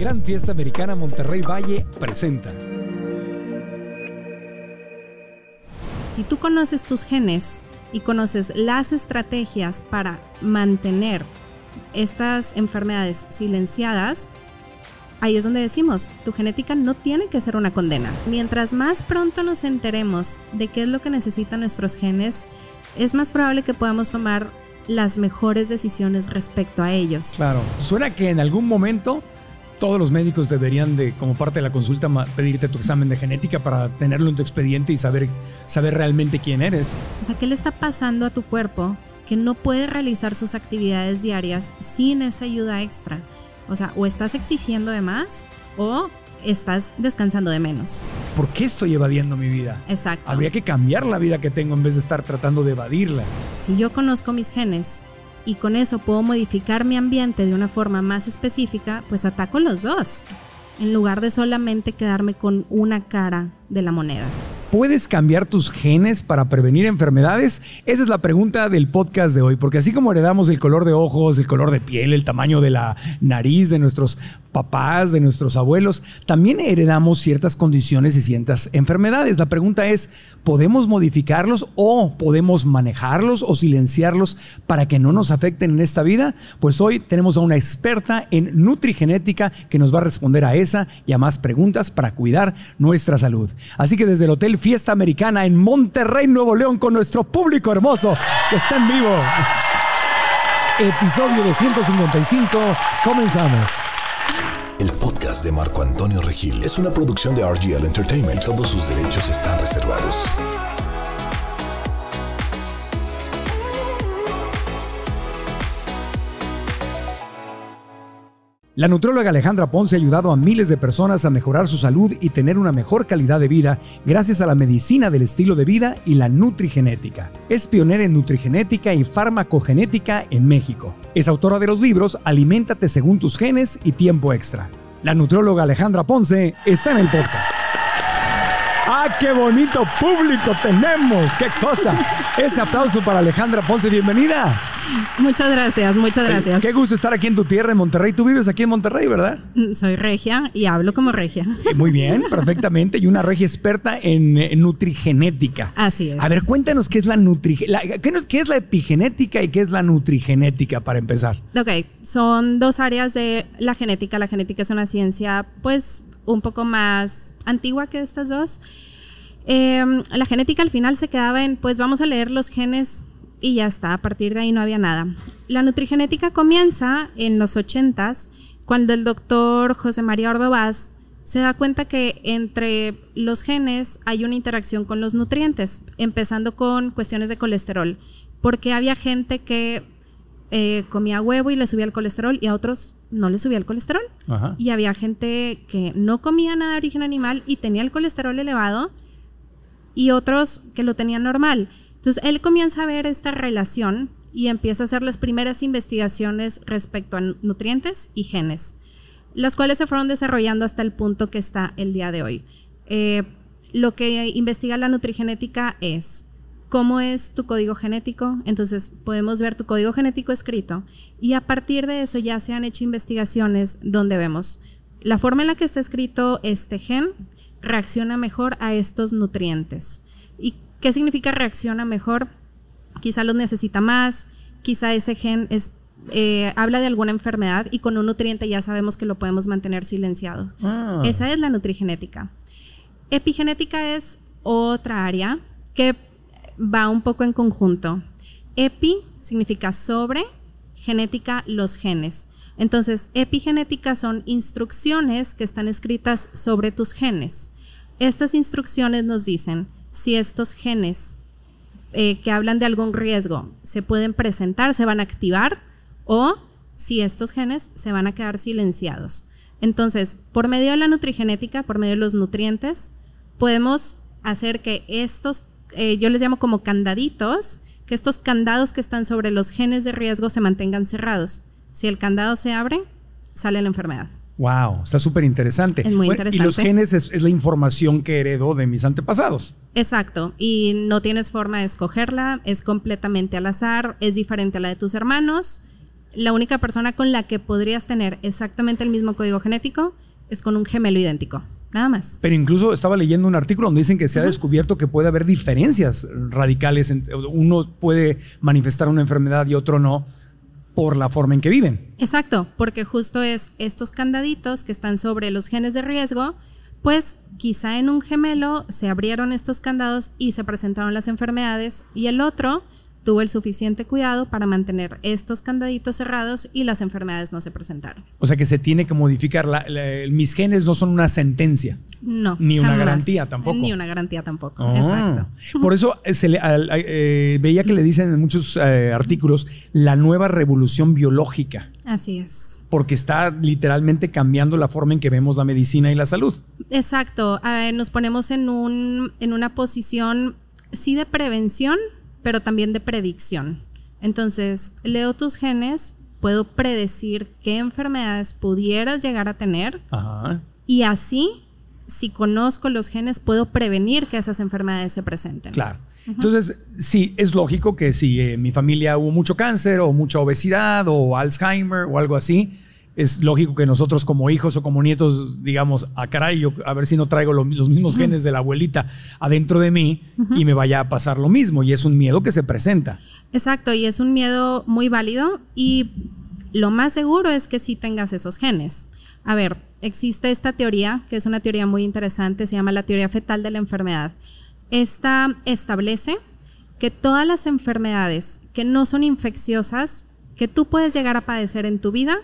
Gran Fiesta Americana Monterrey Valle presenta. Si tú conoces tus genes y conoces las estrategias para mantener estas enfermedades silenciadas, ahí es donde decimos, tu genética no tiene que ser una condena. Mientras más pronto nos enteremos de qué es lo que necesitan nuestros genes, es más probable que podamos tomar las mejores decisiones respecto a ellos. Claro, suena que en algún momento todos los médicos deberían de, como parte de la consulta, pedirte tu examen de genética para tenerlo en tu expediente y saber, saber realmente quién eres. O sea, ¿qué le está pasando a tu cuerpo que no puede realizar sus actividades diarias sin esa ayuda extra? O sea, o estás exigiendo de más o estás descansando de menos. ¿Por qué estoy evadiendo mi vida? Exacto. Habría que cambiar la vida que tengo en vez de estar tratando de evadirla. Si yo conozco mis genes y con eso puedo modificar mi ambiente de una forma más específica, pues ataco los dos, en lugar de solamente quedarme con una cara de la moneda. ¿Puedes cambiar tus genes para prevenir enfermedades? Esa es la pregunta del podcast de hoy, porque así como heredamos el color de ojos, el color de piel, el tamaño de la nariz de nuestros papás, de nuestros abuelos, también heredamos ciertas condiciones y ciertas enfermedades. La pregunta es, ¿podemos modificarlos o podemos manejarlos o silenciarlos para que no nos afecten en esta vida? Pues hoy tenemos a una experta en nutrigenética que nos va a responder a esa y a más preguntas para cuidar nuestra salud. Así que desde el Hotel Fiesta Americana en Monterrey, Nuevo León, con nuestro público hermoso que está en vivo. Episodio 255, comenzamos. El podcast de Marco Antonio Regil es una producción de RGL Entertainment todos sus derechos están reservados. La nutróloga Alejandra Ponce ha ayudado a miles de personas a mejorar su salud y tener una mejor calidad de vida gracias a la medicina del estilo de vida y la nutrigenética. Es pionera en nutrigenética y farmacogenética en México. Es autora de los libros Aliméntate según tus genes y Tiempo Extra. La nutróloga Alejandra Ponce está en el podcast. Ah, qué bonito público tenemos! ¡Qué cosa! Ese aplauso para Alejandra Ponce, bienvenida. Muchas gracias, muchas gracias. qué gusto estar aquí en tu tierra, en Monterrey. Tú vives aquí en Monterrey, ¿verdad? Mm, soy regia y hablo como regia. Eh, muy bien, perfectamente. Y una regia experta en, eh, nutrigenética. Así es. A ver, cuéntanos qué es la nutrigenética. qué, es la epigenética y qué es la nutrigenética para empezar? Ok, son dos áreas de la genética. La genética es una ciencia, pues, un poco más antigua que estas dos Em, la genética al final se quedaba en, pues vamos a leer los genes y ya está, a partir de ahí no había nada. La nutrigenética comienza en los 80 cuando el doctor José María Ordovás se da cuenta que entre los genes hay una interacción con los nutrientes, empezando con cuestiones de colesterol, porque había gente que eh, comía huevo y le subía el colesterol y a otros no le subía el colesterol. Y había gente que no comía nada de origen animal y tenía el colesterol elevado y otros que lo tenían normal. Entonces él comienza a ver esta relación y empieza a hacer las primeras investigaciones respecto a nutrientes y genes, las cuales se fueron desarrollando hasta el punto que está el día de hoy. Eh, lo que investiga la nutrigenética es cómo es tu código genético. Entonces podemos ver tu código genético escrito y a partir de eso ya se han hecho investigaciones donde vemos la forma en la que está escrito este gen, reacciona mejor a estos nutrientes. ¿Y qué significa reacciona mejor? Quizá los necesita más, quizá ese gen eh, habla de alguna enfermedad y con un nutriente ya sabemos que lo podemos mantener silenciado. Ah. Esa es la nutrigenética. Epigenética es otra área que va un poco en conjunto. Epi significa sobre, genética los genes. Entonces, epigenéticas son instrucciones que están escritas sobre tus genes. Estas instrucciones nos dicen si estos genes eh, que hablan de algún riesgo se pueden presentar, se van a activar o si estos genes se van a quedar silenciados. Entonces, por medio de la nutrigenética, por medio de los nutrientes, podemos hacer que estos, eh, yo les llamo como candaditos, que estos candados que están sobre los genes de riesgo se mantengan cerrados. Si el candado se abre, sale la enfermedad. Wow, está súper interesante. Y los genes es, la información que heredó de mis antepasados. Exacto, y no tienes forma de escogerla, es completamente al azar, es diferente a la de tus hermanos. La única persona con la que podrías tener exactamente el mismo código genético es con un gemelo idéntico, nada más. Pero incluso estaba leyendo un artículo donde dicen que se ha descubierto que puede haber diferencias radicales, uno puede manifestar una enfermedad y otro no por la forma en que viven. Exacto, porque justo es estos candaditos que están sobre los genes de riesgo, pues quizá en un gemelo se abrieron estos candados y se presentaron las enfermedades y el otro tuvo el suficiente cuidado para mantener estos candaditos cerrados y las enfermedades no se presentaron. O sea que se tiene que modificar. mis genes no son una sentencia. No. Ni una garantía tampoco. Ni una garantía tampoco. Ah. Exacto. Por eso eh, se eh, eh, veía que le dicen en muchos artículos la nueva revolución biológica. Así es. Porque está literalmente cambiando la forma en que vemos la medicina y la salud. Exacto. Ah, nos ponemos en, un, en una posición, sí, de prevención, pero también de predicción. Entonces, leo tus genes, puedo predecir qué enfermedades pudieras llegar a tener y así, si conozco los genes, puedo prevenir que esas enfermedades se presenten. Claro. Entonces, sí, es lógico que si en mi familia hubo mucho cáncer o mucha obesidad o Alzheimer o algo así, es lógico que nosotros como hijos o como nietos digamos, a ah, caray, yo a ver si no traigo los mismos genes de la abuelita adentro de mí y me vaya a pasar lo mismo. Y es un miedo que se presenta. Exacto, y es un miedo muy válido y lo más seguro es que sí tengas esos genes. A ver, existe esta teoría, que es una teoría muy interesante, se llama la teoría fetal de la enfermedad. Esta establece que todas las enfermedades que no son infecciosas, que tú puedes llegar a padecer en tu vida,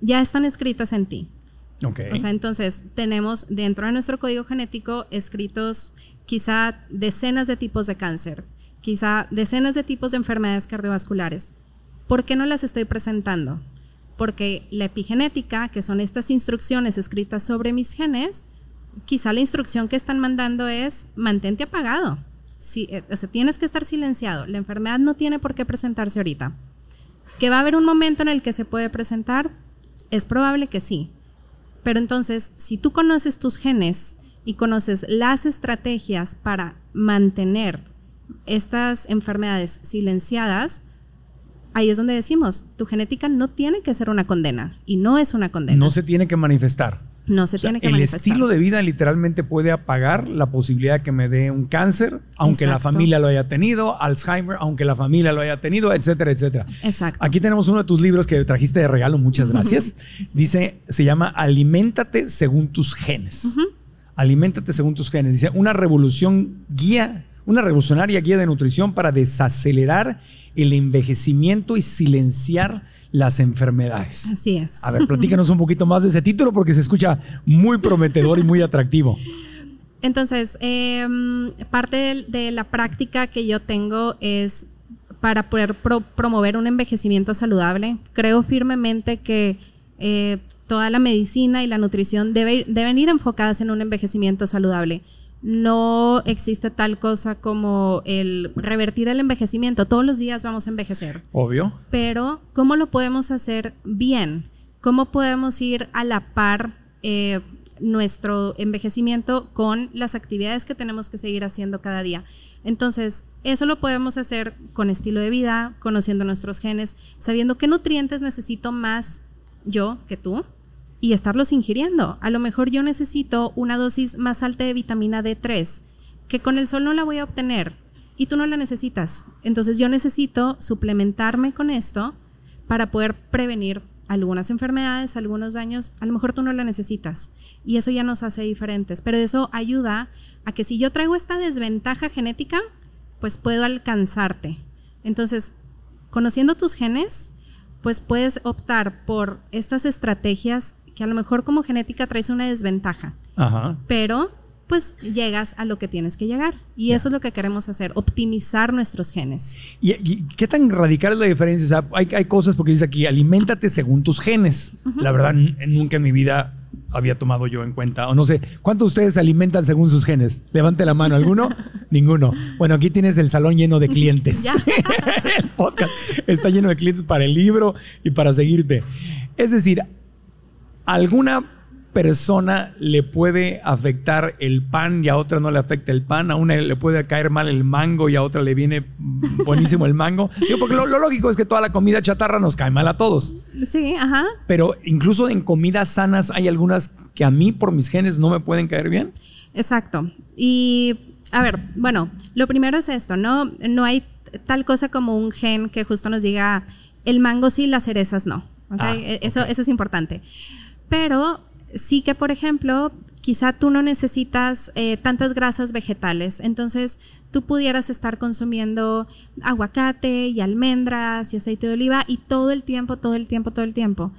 ya están escritas en ti. O sea, entonces tenemos dentro de nuestro código genético escritos quizá decenas de tipos de cáncer, quizá decenas de tipos de enfermedades cardiovasculares. ¿Por qué no las estoy presentando? Porque la epigenética, que son estas instrucciones escritas sobre mis genes, quizá la instrucción que están mandando es mantente apagado. Si, eh, o sea, tienes que estar silenciado. La enfermedad no tiene por qué presentarse ahorita. Que va a haber un momento en el que se puede presentar, es probable que sí. Pero entonces, si tú conoces tus genes y conoces las estrategias para mantener estas enfermedades silenciadas, ahí es donde decimos, tu genética no tiene que ser una condena y no es una condena. No se tiene que manifestar. No se tiene que El estilo de vida literalmente puede apagar la posibilidad de que me dé un cáncer, aunque la familia lo haya tenido, Alzheimer, aunque la familia lo haya tenido, etcétera, etcétera. Exacto. Aquí tenemos uno de tus libros que trajiste de regalo, muchas gracias. Dice, se llama Aliméntate según tus genes. Aliméntate según tus genes. Dice, una revolución guía, una revolucionaria guía de nutrición para desacelerar el envejecimiento y silenciar las enfermedades. Así es. A ver, platícanos un poquito más de ese título porque se escucha muy prometedor y muy atractivo. Entonces, em, parte de, la práctica que yo tengo es para poder promover un envejecimiento saludable. Creo firmemente que eh, toda la medicina y la nutrición deben ir enfocadas en un envejecimiento saludable no existe tal cosa como el revertir el envejecimiento. Todos los días vamos a envejecer. Obvio. Pero, ¿cómo lo podemos hacer bien? ¿Cómo podemos ir a la par eh, nuestro envejecimiento con las actividades que tenemos que seguir haciendo cada día? Entonces, eso lo podemos hacer con estilo de vida, conociendo nuestros genes, sabiendo qué nutrientes necesito más yo que tú y estarlos ingiriendo. A lo mejor yo necesito una dosis más alta de vitamina D3, que con el sol no la voy a obtener y tú no la necesitas. Entonces yo necesito suplementarme con esto para poder prevenir algunas enfermedades, algunos daños, a lo mejor tú no la necesitas y eso ya nos hace diferentes, pero eso ayuda a que si yo traigo esta desventaja genética, pues puedo alcanzarte. Entonces, conociendo tus genes, pues puedes optar por estas estrategias que a lo mejor como genética traes una desventaja, pero pues llegas a lo que tienes que llegar. Y eso es lo que queremos hacer, optimizar nuestros genes. ¿Y, qué tan radical es la diferencia? O sea, hay, cosas porque dice aquí, aliméntate según tus genes. La verdad, nunca en mi vida había tomado yo en cuenta. O no sé, ¿cuántos de ustedes se alimentan según sus genes? Levante la mano, ¿alguno? Ninguno. Bueno, aquí tienes el salón lleno de clientes. el podcast está lleno de clientes para el libro y para seguirte. Es decir, alguna persona le puede afectar el pan y a otra no le afecta el pan, a una le puede caer mal el mango y a otra le viene buenísimo el mango. porque lo, lógico es que toda la comida chatarra nos cae mal a todos. Sí, ajá. Pero incluso en comidas sanas hay algunas que a mí por mis genes no me pueden caer bien. Exacto. Y a ver, bueno, lo primero es esto, ¿no? No hay tal cosa como un gen que justo nos diga el mango sí, las cerezas no. Ah, e, eso, eso es importante pero sí que, por ejemplo, quizá tú no necesitas eh, tantas grasas vegetales, entonces tú pudieras estar consumiendo aguacate y almendras y aceite de oliva y todo el tiempo, todo el tiempo, todo el tiempo.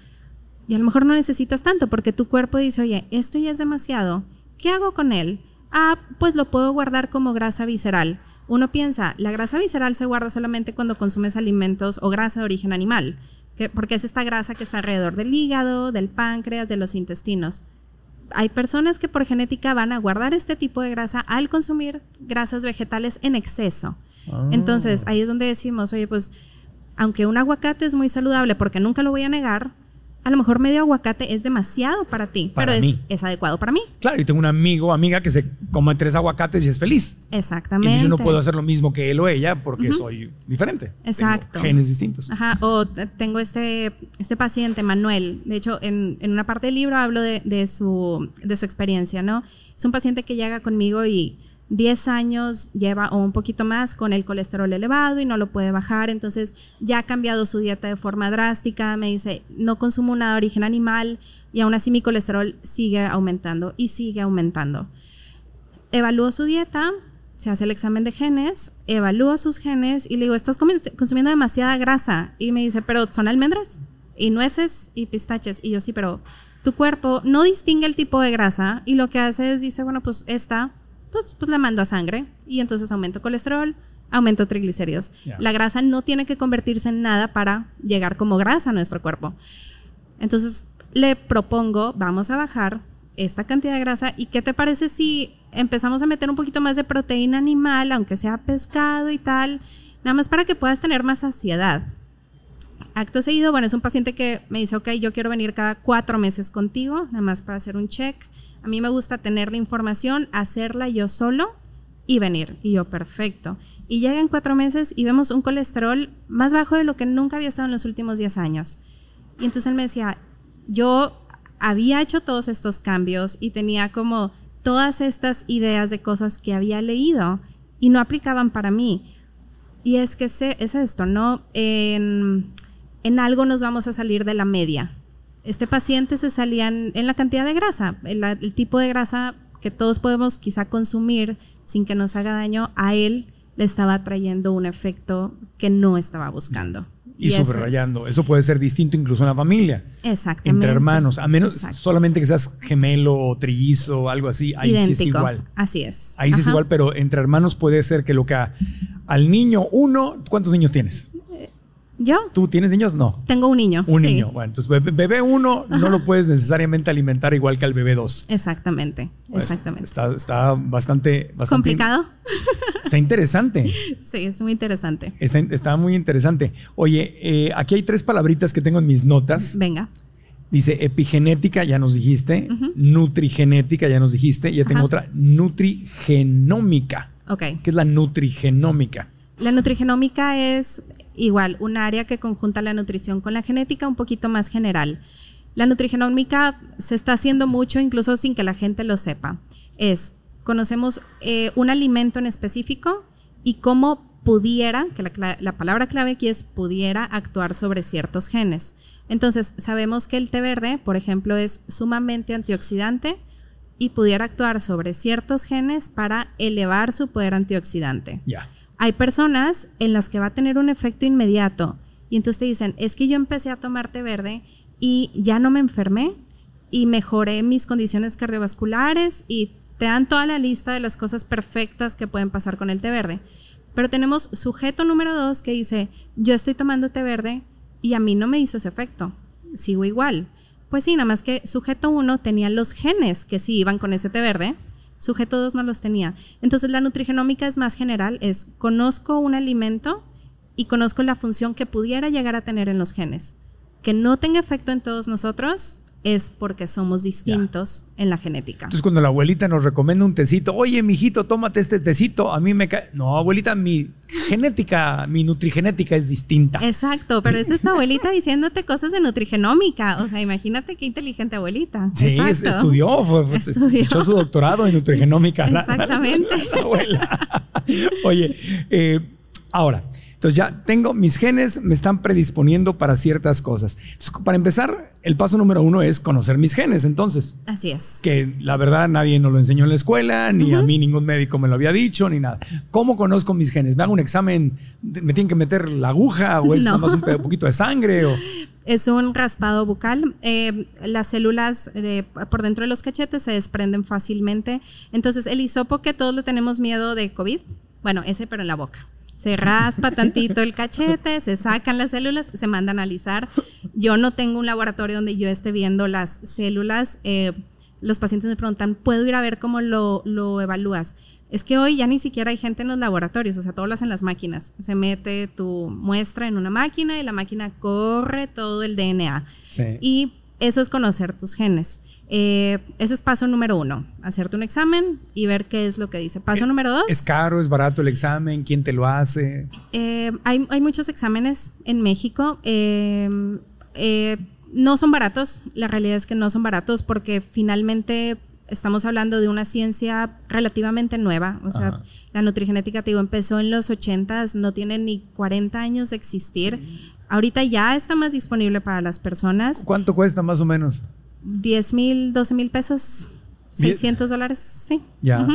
Y a lo mejor no necesitas tanto porque tu cuerpo dice, oye, esto ya es demasiado, ¿qué hago con él? Ah, pues lo puedo guardar como grasa visceral. Uno piensa, la grasa visceral se guarda solamente cuando consumes alimentos o grasa de origen animal porque es esta grasa que está alrededor del hígado, del páncreas, de los intestinos. Hay personas que por genética van a guardar este tipo de grasa al consumir grasas vegetales en exceso. Ah. Entonces, ahí es donde decimos, oye, pues aunque un aguacate es muy saludable, porque nunca lo voy a negar, a lo mejor medio aguacate es demasiado para ti, pero es, adecuado para mí. Claro, y tengo un amigo o amiga que se come tres aguacates y es feliz. Exactamente. Y yo no puedo hacer lo mismo que él o ella porque soy diferente. Exacto. genes distintos. Ajá, o tengo este, este paciente, Manuel. De hecho, en, una parte del libro hablo de, de, su, de su experiencia, ¿no? Es un paciente que llega conmigo y 10 años lleva o un poquito más con el colesterol elevado y no lo puede bajar, entonces ya ha cambiado su dieta de forma drástica, me dice, no consumo nada de origen animal y aún así mi colesterol sigue aumentando y sigue aumentando. Evalúo su dieta, se hace el examen de genes, evalúo sus genes y le digo, estás consumiendo demasiada grasa y me dice, pero son almendras y nueces y pistaches y yo sí, pero tu cuerpo no distingue el tipo de grasa y lo que hace es dice, bueno, pues esta pues la mando a sangre y entonces aumento colesterol, aumento triglicéridos. La grasa no tiene que convertirse en nada para llegar como grasa a nuestro cuerpo. Entonces, le propongo, vamos a bajar esta cantidad de grasa y qué te parece si empezamos a meter un poquito más de proteína animal, aunque sea pescado y tal, nada más para que puedas tener más saciedad. Acto seguido, bueno, es un paciente que me dice, ok, yo quiero venir cada cuatro meses contigo, nada más para hacer un check. A mí me gusta tener la información, hacerla yo solo y venir. Y yo, perfecto. Y llegan cuatro meses y vemos un colesterol más bajo de lo que nunca había estado en los últimos 10 años. Y entonces él me decía, yo había hecho todos estos cambios y tenía como todas estas ideas de cosas que había leído y no aplicaban para mí. Y es que es esto, ¿no? En, en algo nos vamos a salir de la media este paciente se salían en la cantidad de grasa, el, tipo de grasa que todos podemos quizá consumir sin que nos haga daño, a él le estaba trayendo un efecto que no estaba buscando. Y, subrayando, eso, puede ser distinto incluso en la familia. Exactamente. Entre hermanos, a menos solamente que seas gemelo, o trillizo, o algo así, ahí sí es igual. Así es. Ahí sí es igual, pero entre hermanos puede ser que lo que al niño uno, ¿cuántos niños tienes? ¿Yo? ¿Tú tienes niños? No. Tengo un niño. Un niño. Bueno, entonces bebé, uno no lo puedes necesariamente alimentar igual que al bebé dos. Exactamente, pues, exactamente. Está, bastante, ¿Complicado? Está interesante. sí, es muy interesante. Está, muy interesante. Oye, eh, aquí hay tres palabritas que tengo en mis notas. Venga. Dice epigenética, ya nos dijiste. Nutrigenética, ya nos dijiste. ya tengo otra, nutrigenómica. Ok. Que es la nutrigenómica. La nutrigenómica es igual un área que conjunta la nutrición con la genética un poquito más general. La nutrigenómica se está haciendo mucho incluso sin que la gente lo sepa. Es, conocemos eh, un alimento en específico y cómo pudiera, que la, palabra clave aquí es pudiera actuar sobre ciertos genes. Entonces, sabemos que el té verde, por ejemplo, es sumamente antioxidante y pudiera actuar sobre ciertos genes para elevar su poder antioxidante. Ya. Hay personas en las que va a tener un efecto inmediato y entonces te dicen, es que yo empecé a tomar té verde y ya no me enfermé y mejoré mis condiciones cardiovasculares y te dan toda la lista de las cosas perfectas que pueden pasar con el té verde. Pero tenemos sujeto número dos que dice, yo estoy tomando té verde y a mí no me hizo ese efecto, sigo igual. Pues sí, nada más que sujeto uno tenía los genes que sí iban con ese té verde Sujeto 2 no los tenía. Entonces la nutrigenómica es más general, es conozco un alimento y conozco la función que pudiera llegar a tener en los genes. Que no tenga efecto en todos nosotros, es porque somos distintos en la genética. Entonces, cuando la abuelita nos recomienda un tecito, oye, mijito, tómate este tecito, a mí me cae. No, abuelita, mi genética, mi nutrigenética es distinta. Exacto, pero es esta abuelita diciéndote cosas de nutrigenómica. O sea, imagínate qué inteligente abuelita. Sí, estudió, fue, echó su doctorado en nutrigenómica. Exactamente. abuela. Oye, eh, ahora. Entonces ya tengo, mis genes me están predisponiendo para ciertas cosas. para empezar, el paso número uno es conocer mis genes, entonces. Así es. Que la verdad nadie nos lo enseñó en la escuela, ni a mí ningún médico me lo había dicho, ni nada. ¿Cómo conozco mis genes? ¿Me hago un examen? ¿Me tienen que meter la aguja o es un poquito de sangre? O... Es un raspado bucal. Eh, las células por dentro de los cachetes se desprenden fácilmente. Entonces, el hisopo que todos le tenemos miedo de COVID, bueno, ese pero en la boca se raspa tantito el cachete, se sacan las células, se manda a analizar. Yo no tengo un laboratorio donde yo esté viendo las células. Eh, los pacientes me preguntan, ¿puedo ir a ver cómo lo, evalúas? Es que hoy ya ni siquiera hay gente en los laboratorios, o sea, todo lo hacen las máquinas. Se mete tu muestra en una máquina y la máquina corre todo el DNA. Y eso es conocer tus genes. Eh, ese es paso número uno, hacerte un examen y ver qué es lo que dice. Paso eh, número dos. ¿Es caro, es barato el examen? ¿Quién te lo hace? Eh, hay, muchos exámenes en México. Em, no son baratos, la realidad es que no son baratos porque finalmente estamos hablando de una ciencia relativamente nueva. O sea, la nutrigenética, te empezó en los 80s, no tiene ni 40 años de existir. Ahorita ya está más disponible para las personas. ¿Cuánto cuesta más o menos? 10 mil, 12 mil pesos. 600 dólares, sí. Ya,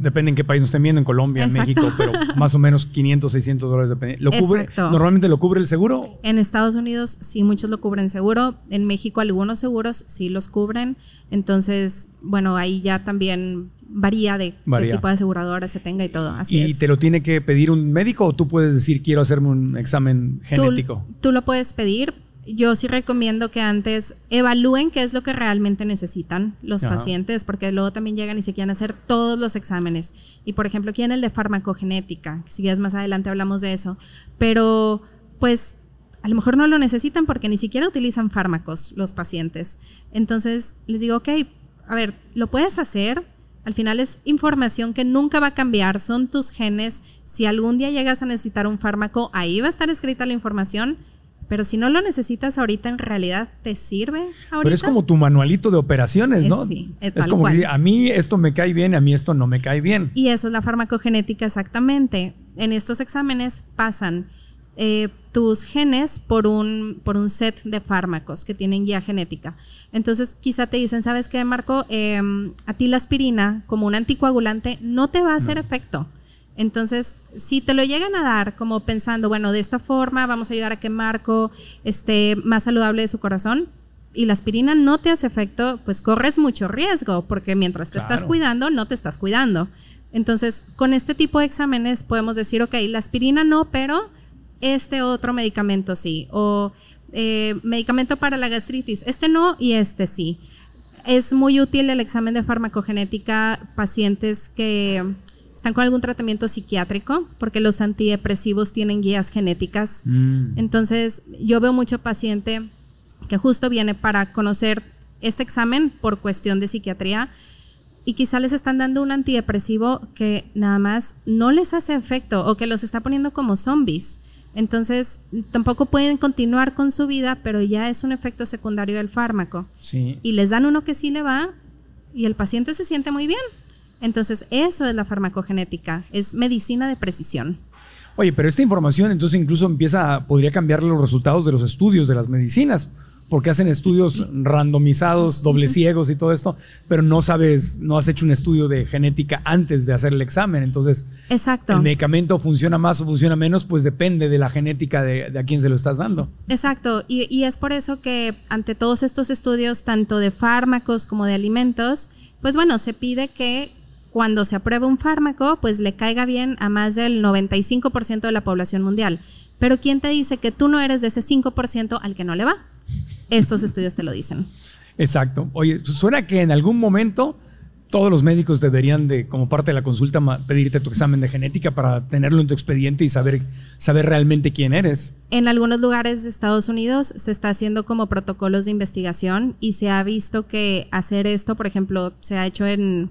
depende en qué país nos estén viendo, en Colombia, en México, pero más o menos 500, 600 dólares depende. ¿Lo cubre? ¿Normalmente lo cubre el seguro? En Estados Unidos sí, muchos lo cubren seguro. En México algunos seguros sí los cubren. Entonces, bueno, ahí ya también varía de qué tipo de aseguradora se tenga y todo. ¿Y te lo tiene que pedir un médico o tú puedes decir quiero hacerme un examen genético? Tú, tú lo puedes pedir, yo sí recomiendo que antes evalúen qué es lo que realmente necesitan los pacientes, porque luego también llegan y se quieren hacer todos los exámenes. Y por ejemplo, en el de farmacogenética, si quieres más adelante hablamos de eso, pero pues a lo mejor no lo necesitan porque ni siquiera utilizan fármacos los pacientes. Entonces les digo, ok, a ver, lo puedes hacer, al final es información que nunca va a cambiar, son tus genes. Si algún día llegas a necesitar un fármaco, ahí va a estar escrita la información, pero si no lo necesitas ahorita, en realidad te sirve ahorita. Pero es como tu manualito de operaciones, ¿no? Es, como a mí esto me cae bien, a mí esto no me cae bien. Y eso es la farmacogenética exactamente. En estos exámenes pasan eh, tus genes por un, por un set de fármacos que tienen guía genética. Entonces, quizá te dicen, ¿sabes qué, Marco? Em, a ti la aspirina, como un anticoagulante, no te va a hacer efecto. Entonces, si te lo llegan a dar como pensando, bueno, de esta forma vamos a ayudar a que Marco esté más saludable de su corazón, y la aspirina no te hace efecto, pues corres mucho riesgo, porque mientras te estás cuidando, no te estás cuidando. Entonces, con este tipo de exámenes podemos decir, ok, la aspirina no, pero este otro medicamento sí, o eh, medicamento para la gastritis, este no y este sí. Es muy útil el examen de farmacogenética pacientes que están con algún tratamiento psiquiátrico, porque los antidepresivos tienen guías genéticas. Mm. Entonces, yo veo mucho paciente que justo viene para conocer este examen por cuestión de psiquiatría y quizá les están dando un antidepresivo que nada más no les hace efecto o que los está poniendo como zombies. Entonces, tampoco pueden continuar con su vida, pero ya es un efecto secundario del fármaco. Y les dan uno que sí le va y el paciente se siente muy bien. Entonces, eso es la farmacogenética, es medicina de precisión. Oye, pero esta información entonces incluso empieza a, podría cambiar los resultados de los estudios de las medicinas, porque hacen estudios randomizados, doble ciegos y todo esto, pero no sabes, no has hecho un estudio de genética antes de hacer el examen. Entonces, Exacto. el medicamento funciona más o funciona menos, pues depende de la genética de, a quién se lo estás dando. Exacto, y es por eso que ante todos estos estudios, tanto de fármacos como de alimentos, pues bueno, se pide que cuando se aprueba un fármaco, pues le caiga bien a más del 95% de la población mundial. Pero ¿quién te dice que tú no eres de ese 5% al que no le va? Estos estudios te lo dicen. Exacto. Oye, suena que en algún momento todos los médicos deberían de, como parte de la consulta, pedirte tu examen de genética para tenerlo en tu expediente y saber, saber realmente quién eres. En algunos lugares de Estados Unidos se está haciendo como protocolos de investigación y se ha visto que hacer esto, por ejemplo, se ha hecho en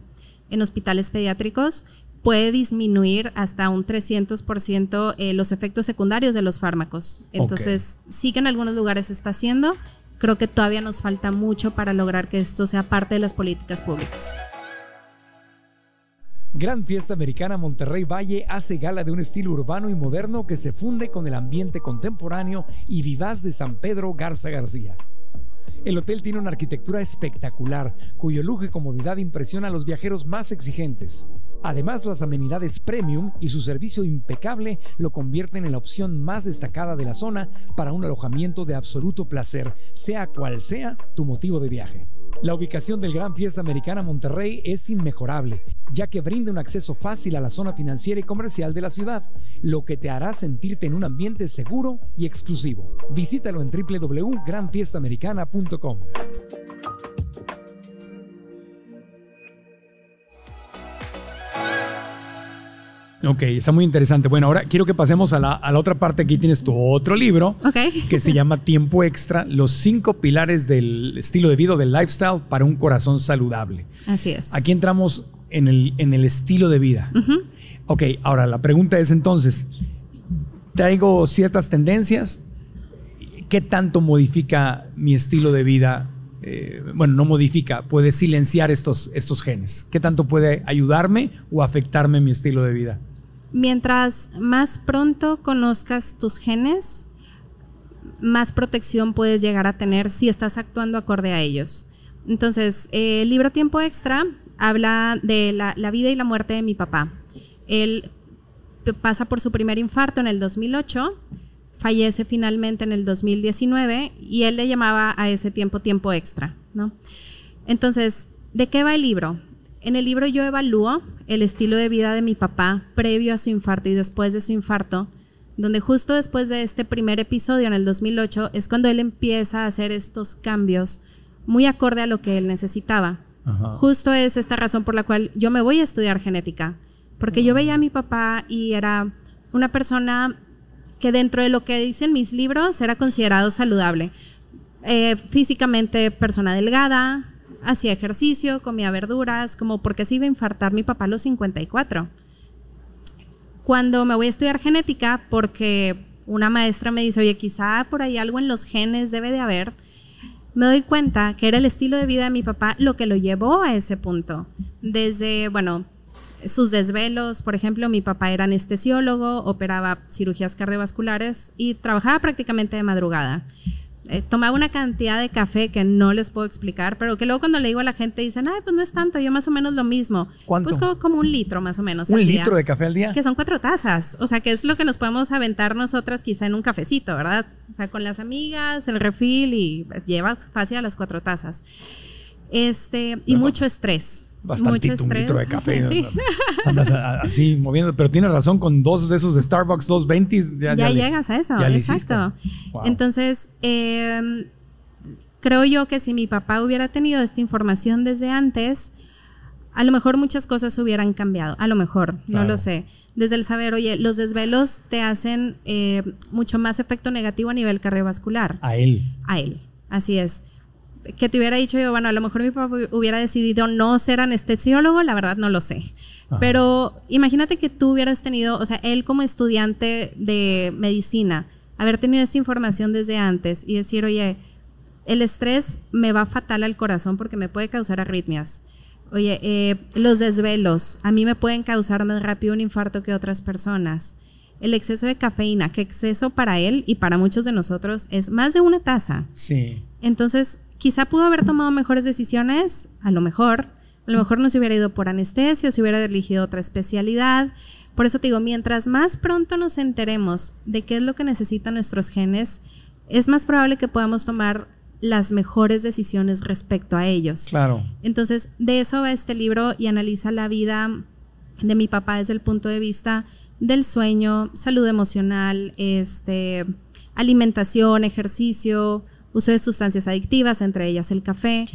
en hospitales pediátricos puede disminuir hasta un 300% eh, los efectos secundarios de los fármacos. Entonces, sí que en algunos lugares está haciendo. Creo que todavía nos falta mucho para lograr que esto sea parte de las políticas públicas. Gran Fiesta Americana Monterrey Valle hace gala de un estilo urbano y moderno que se funde con el ambiente contemporáneo y vivaz de San Pedro Garza García. El hotel tiene una arquitectura espectacular, cuyo lujo y comodidad impresiona a los viajeros más exigentes. Además, las amenidades premium y su servicio impecable lo convierten en la opción más destacada de la zona para un alojamiento de absoluto placer, sea cual sea tu motivo de viaje. La ubicación del Gran Fiesta Americana Monterrey es inmejorable, ya que brinda un acceso fácil a la zona financiera y comercial de la ciudad, lo que te hará sentirte en un ambiente seguro y exclusivo. Visítalo en www.granfiestamericana.com. Ok, está muy interesante. Bueno, ahora quiero que pasemos a la, otra parte. Aquí tienes tu otro libro que se llama Tiempo Extra, los cinco pilares del estilo de vida, del lifestyle para un corazón saludable. Así es. Aquí entramos en el, en el estilo de vida. Ok, ahora la pregunta es entonces, traigo ciertas tendencias, ¿qué tanto modifica mi estilo de vida? Eh, bueno, no modifica, puede silenciar estos, estos genes. ¿Qué tanto puede ayudarme o afectarme mi estilo de vida? Mientras más pronto conozcas tus genes, más protección puedes llegar a tener si estás actuando acorde a ellos. Entonces, el libro Tiempo Extra habla de la, vida y la muerte de mi papá. Él pasa por su primer infarto en el 2008, fallece finalmente en el 2019 y él le llamaba a ese tiempo tiempo extra, ¿no? Entonces, ¿de qué va el libro? En el libro yo evalúo el estilo de vida de mi papá previo a su infarto y después de su infarto, donde justo después de este primer episodio en el 2008 es cuando él empieza a hacer estos cambios muy acorde a lo que él necesitaba. Justo es esta razón por la cual yo me voy a estudiar genética, porque yo veía a mi papá y era una persona que dentro de lo que dicen mis libros era considerado saludable. Eh, físicamente persona delgada, hacía ejercicio, comía verduras, como porque se iba a infartar mi papá a los 54. Cuando me voy a estudiar genética, porque una maestra me dice, oye, quizá por ahí algo en los genes debe de haber, me doy cuenta que era el estilo de vida de mi papá lo que lo llevó a ese punto. Desde, bueno, sus desvelos, por ejemplo, mi papá era anestesiólogo, operaba cirugías cardiovasculares y trabajaba prácticamente de madrugada. Eh, tomaba una cantidad de café que no les puedo explicar, pero que luego cuando le digo a la gente dicen, ay, pues no es tanto, yo más o menos lo mismo. ¿Cuánto? Pues como, un litro más o menos. ¿Un litro de café al día? Que son cuatro tazas, o sea, que es lo que nos podemos aventar nosotras quizá en un cafecito, ¿verdad? O sea, con las amigas, el refil y llevas fácil a las cuatro tazas. Este, y mucho estrés bastantito, un litro de café. Andas así moviendo, pero tienes razón, con dos de esos de Starbucks, dos 20 ya, ya, llegas a eso, exacto. Entonces, em, creo yo que si mi papá hubiera tenido esta información desde antes, a lo mejor muchas cosas hubieran cambiado, a lo mejor, no lo sé. Desde el saber, oye, los desvelos te hacen eh, mucho más efecto negativo a nivel cardiovascular. A él. A él, así es que te hubiera dicho yo, bueno, a lo mejor mi papá hubiera decidido no ser anestesiólogo, la verdad no lo sé. Pero imagínate que tú hubieras tenido, o sea, él como estudiante de medicina, haber tenido esta información desde antes y decir, oye, el estrés me va fatal al corazón porque me puede causar arritmias. Oye, eh, los desvelos, a mí me pueden causar más rápido un infarto que otras personas. El exceso de cafeína, que exceso para él y para muchos de nosotros es más de una taza. Sí. Entonces, Quizá pudo haber tomado mejores decisiones, a lo mejor. A lo mejor no se hubiera ido por o se hubiera elegido otra especialidad. Por eso te digo, mientras más pronto nos enteremos de qué es lo que necesitan nuestros genes, es más probable que podamos tomar las mejores decisiones respecto a ellos. Claro. Entonces, de eso va este libro y analiza la vida de mi papá desde el punto de vista del sueño, salud emocional, este, alimentación, ejercicio, Use de sustancias adictivas, entre ellas el café.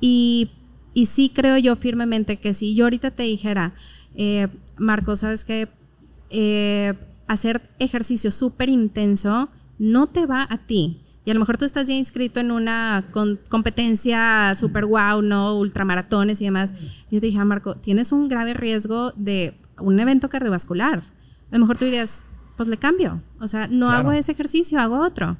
Y, sí creo yo firmemente que si yo ahorita te dijera, eh, Marco, sabes que eh, hacer ejercicio súper intenso no te va a ti. Y a lo mejor tú estás ya inscrito en una competencia súper wow, ¿no? Ultramaratones y demás. yo te dije, ah, Marco, tienes un grave riesgo de un evento cardiovascular. A lo mejor tú dirías, pues le cambio. O sea, no hago ese ejercicio, hago otro.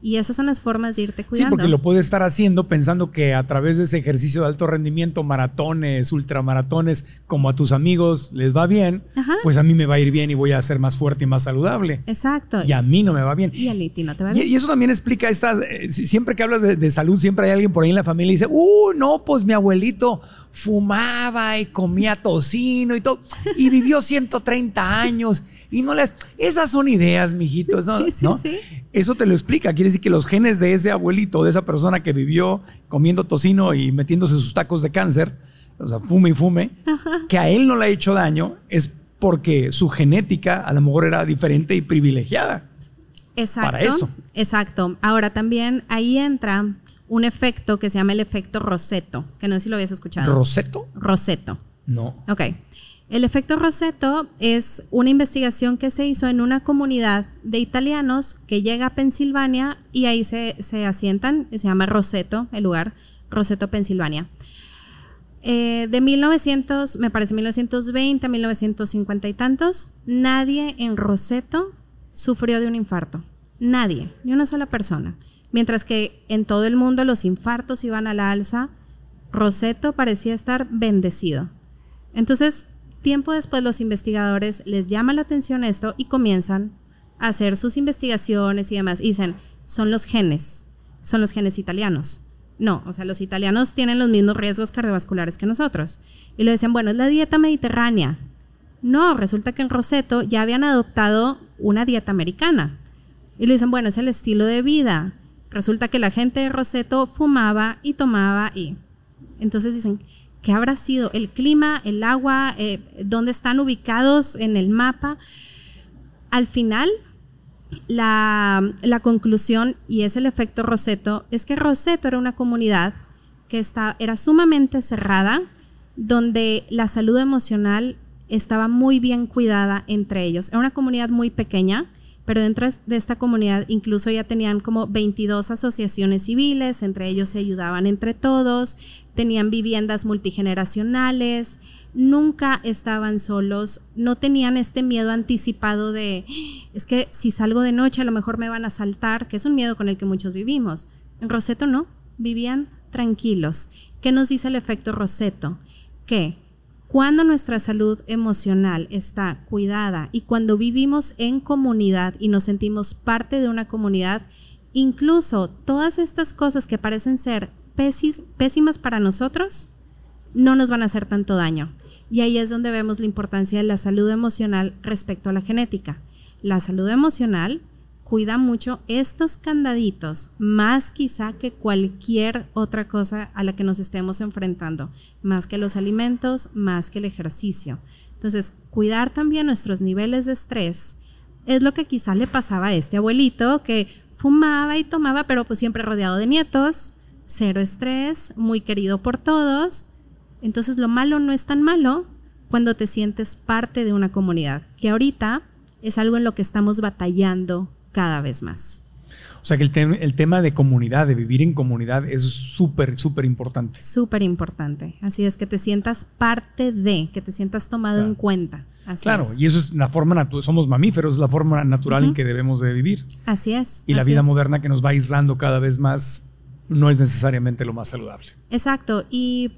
Y esas son las formas de irte cuidando. Sí, porque lo puedes estar haciendo pensando que a través de ese ejercicio de alto rendimiento, maratones, ultramaratones, como a tus amigos les va bien, pues a mí me va a ir bien y voy a ser más fuerte y más saludable. Exacto. Y a mí no me va bien. Y a Liti no te va bien. Y, eso también explica estas. Eh, siempre que hablas de, salud, siempre hay alguien por ahí en la familia y dice, uh, no, pues mi abuelito fumaba y comía tocino y todo. Y vivió 130 años y no las... Esas son ideas, mijitos, Sí, sí, Sí. Eso te lo explica. Quiere decir que los genes de ese abuelito, de esa persona que vivió comiendo tocino y metiéndose sus tacos de cáncer, o sea, fume y fume, que a él no le ha hecho daño es porque su genética a lo mejor era diferente y privilegiada. Exacto. Para eso. Exacto. Ahora también ahí entra un efecto que se llama el efecto Roseto, que no sé si lo habías escuchado. ¿Roseto? Roseto. No. Ok. El efecto Roseto es una investigación que se hizo en una comunidad de italianos que llega a Pensilvania y ahí se, se asientan, se llama Roseto el lugar, Roseto, Pensilvania. Eh, de 1900, me parece 1920 1950 y tantos, nadie en Roseto sufrió de un infarto. Nadie, ni una sola persona. Mientras que en todo el mundo los infartos iban a la alza, Roseto parecía estar bendecido. Entonces, Tiempo después los investigadores les llama la atención esto y comienzan a hacer sus investigaciones y demás. dicen, son los genes, son los genes italianos. No, o sea, los italianos tienen los mismos riesgos cardiovasculares que nosotros. Y le dicen, bueno, es la dieta mediterránea. No, resulta que en Roseto ya habían adoptado una dieta americana. Y le dicen, bueno, es el estilo de vida. Resulta que la gente de Roseto fumaba y tomaba y... Entonces dicen, ¿Qué habrá sido? ¿El clima? ¿El agua? Eh, ¿Dónde están ubicados en el mapa? Al final, la, conclusión, y es el efecto Roseto, es que Roseto era una comunidad que era sumamente cerrada, donde la salud emocional estaba muy bien cuidada entre ellos. Era una comunidad muy pequeña, pero dentro de esta comunidad incluso ya tenían como 22 asociaciones civiles, entre ellos se ayudaban entre todos, tenían viviendas multigeneracionales, nunca estaban solos, no tenían este miedo anticipado de, es que si salgo de noche a lo mejor me van a saltar, que es un miedo con el que muchos vivimos. En Roseto no, vivían tranquilos. ¿Qué nos dice el efecto Roseto? ¿Qué? Cuando nuestra salud emocional está cuidada y cuando vivimos en comunidad y nos sentimos parte de una comunidad, incluso todas estas cosas que parecen ser pésimas para nosotros, no nos van a hacer tanto daño. Y ahí es donde vemos la importancia de la salud emocional respecto a la genética. La salud emocional cuida mucho estos candaditos, más quizá que cualquier otra cosa a la que nos estemos enfrentando, más que los alimentos, más que el ejercicio. Entonces, cuidar también nuestros niveles de estrés es lo que quizá le pasaba a este abuelito que fumaba y tomaba, pero pues siempre rodeado de nietos, cero estrés, muy querido por todos. Entonces, lo malo no es tan malo cuando te sientes parte de una comunidad, que ahorita es algo en lo que estamos batallando cada vez más. O sea que el, tema de comunidad, de vivir en comunidad, es súper, súper importante. Súper importante. Así es, que te sientas parte de, que te sientas tomado en cuenta. claro, y eso es la forma natural, somos mamíferos, es la forma natural en que debemos de vivir. Así es. Y la vida moderna que nos va aislando cada vez más no es necesariamente lo más saludable. Exacto, y,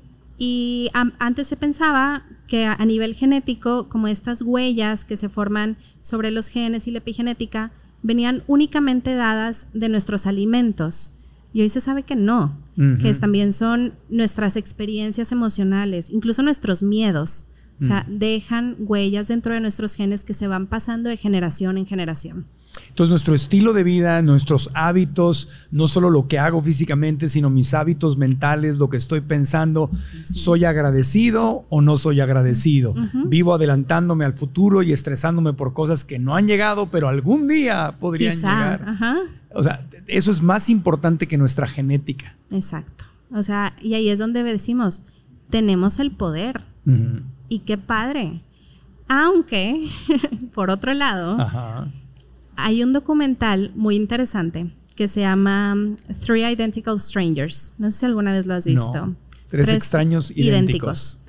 antes se pensaba que a nivel genético, como estas huellas que se forman sobre los genes y la epigenética, venían únicamente dadas de nuestros alimentos. Y hoy se sabe que no, que también son nuestras experiencias emocionales, incluso nuestros miedos. O sea, mm. dejan huellas dentro de nuestros genes que se van pasando de generación en generación. Entonces nuestro estilo de vida, nuestros hábitos, no solo lo que hago físicamente, sino mis hábitos mentales, lo que estoy pensando, ¿soy agradecido o no soy agradecido? Vivo adelantándome al futuro y estresándome por cosas que no han llegado, pero algún día podrían llegar. O sea, eso es más importante que nuestra genética. Exacto. O sea, y ahí es donde decimos, tenemos el poder. Y qué padre. Aunque, por otro lado, Ajá. Hay un documental muy interesante que se llama um, Three Identical Strangers. No sé si alguna vez lo has visto. tres, extraños idénticos.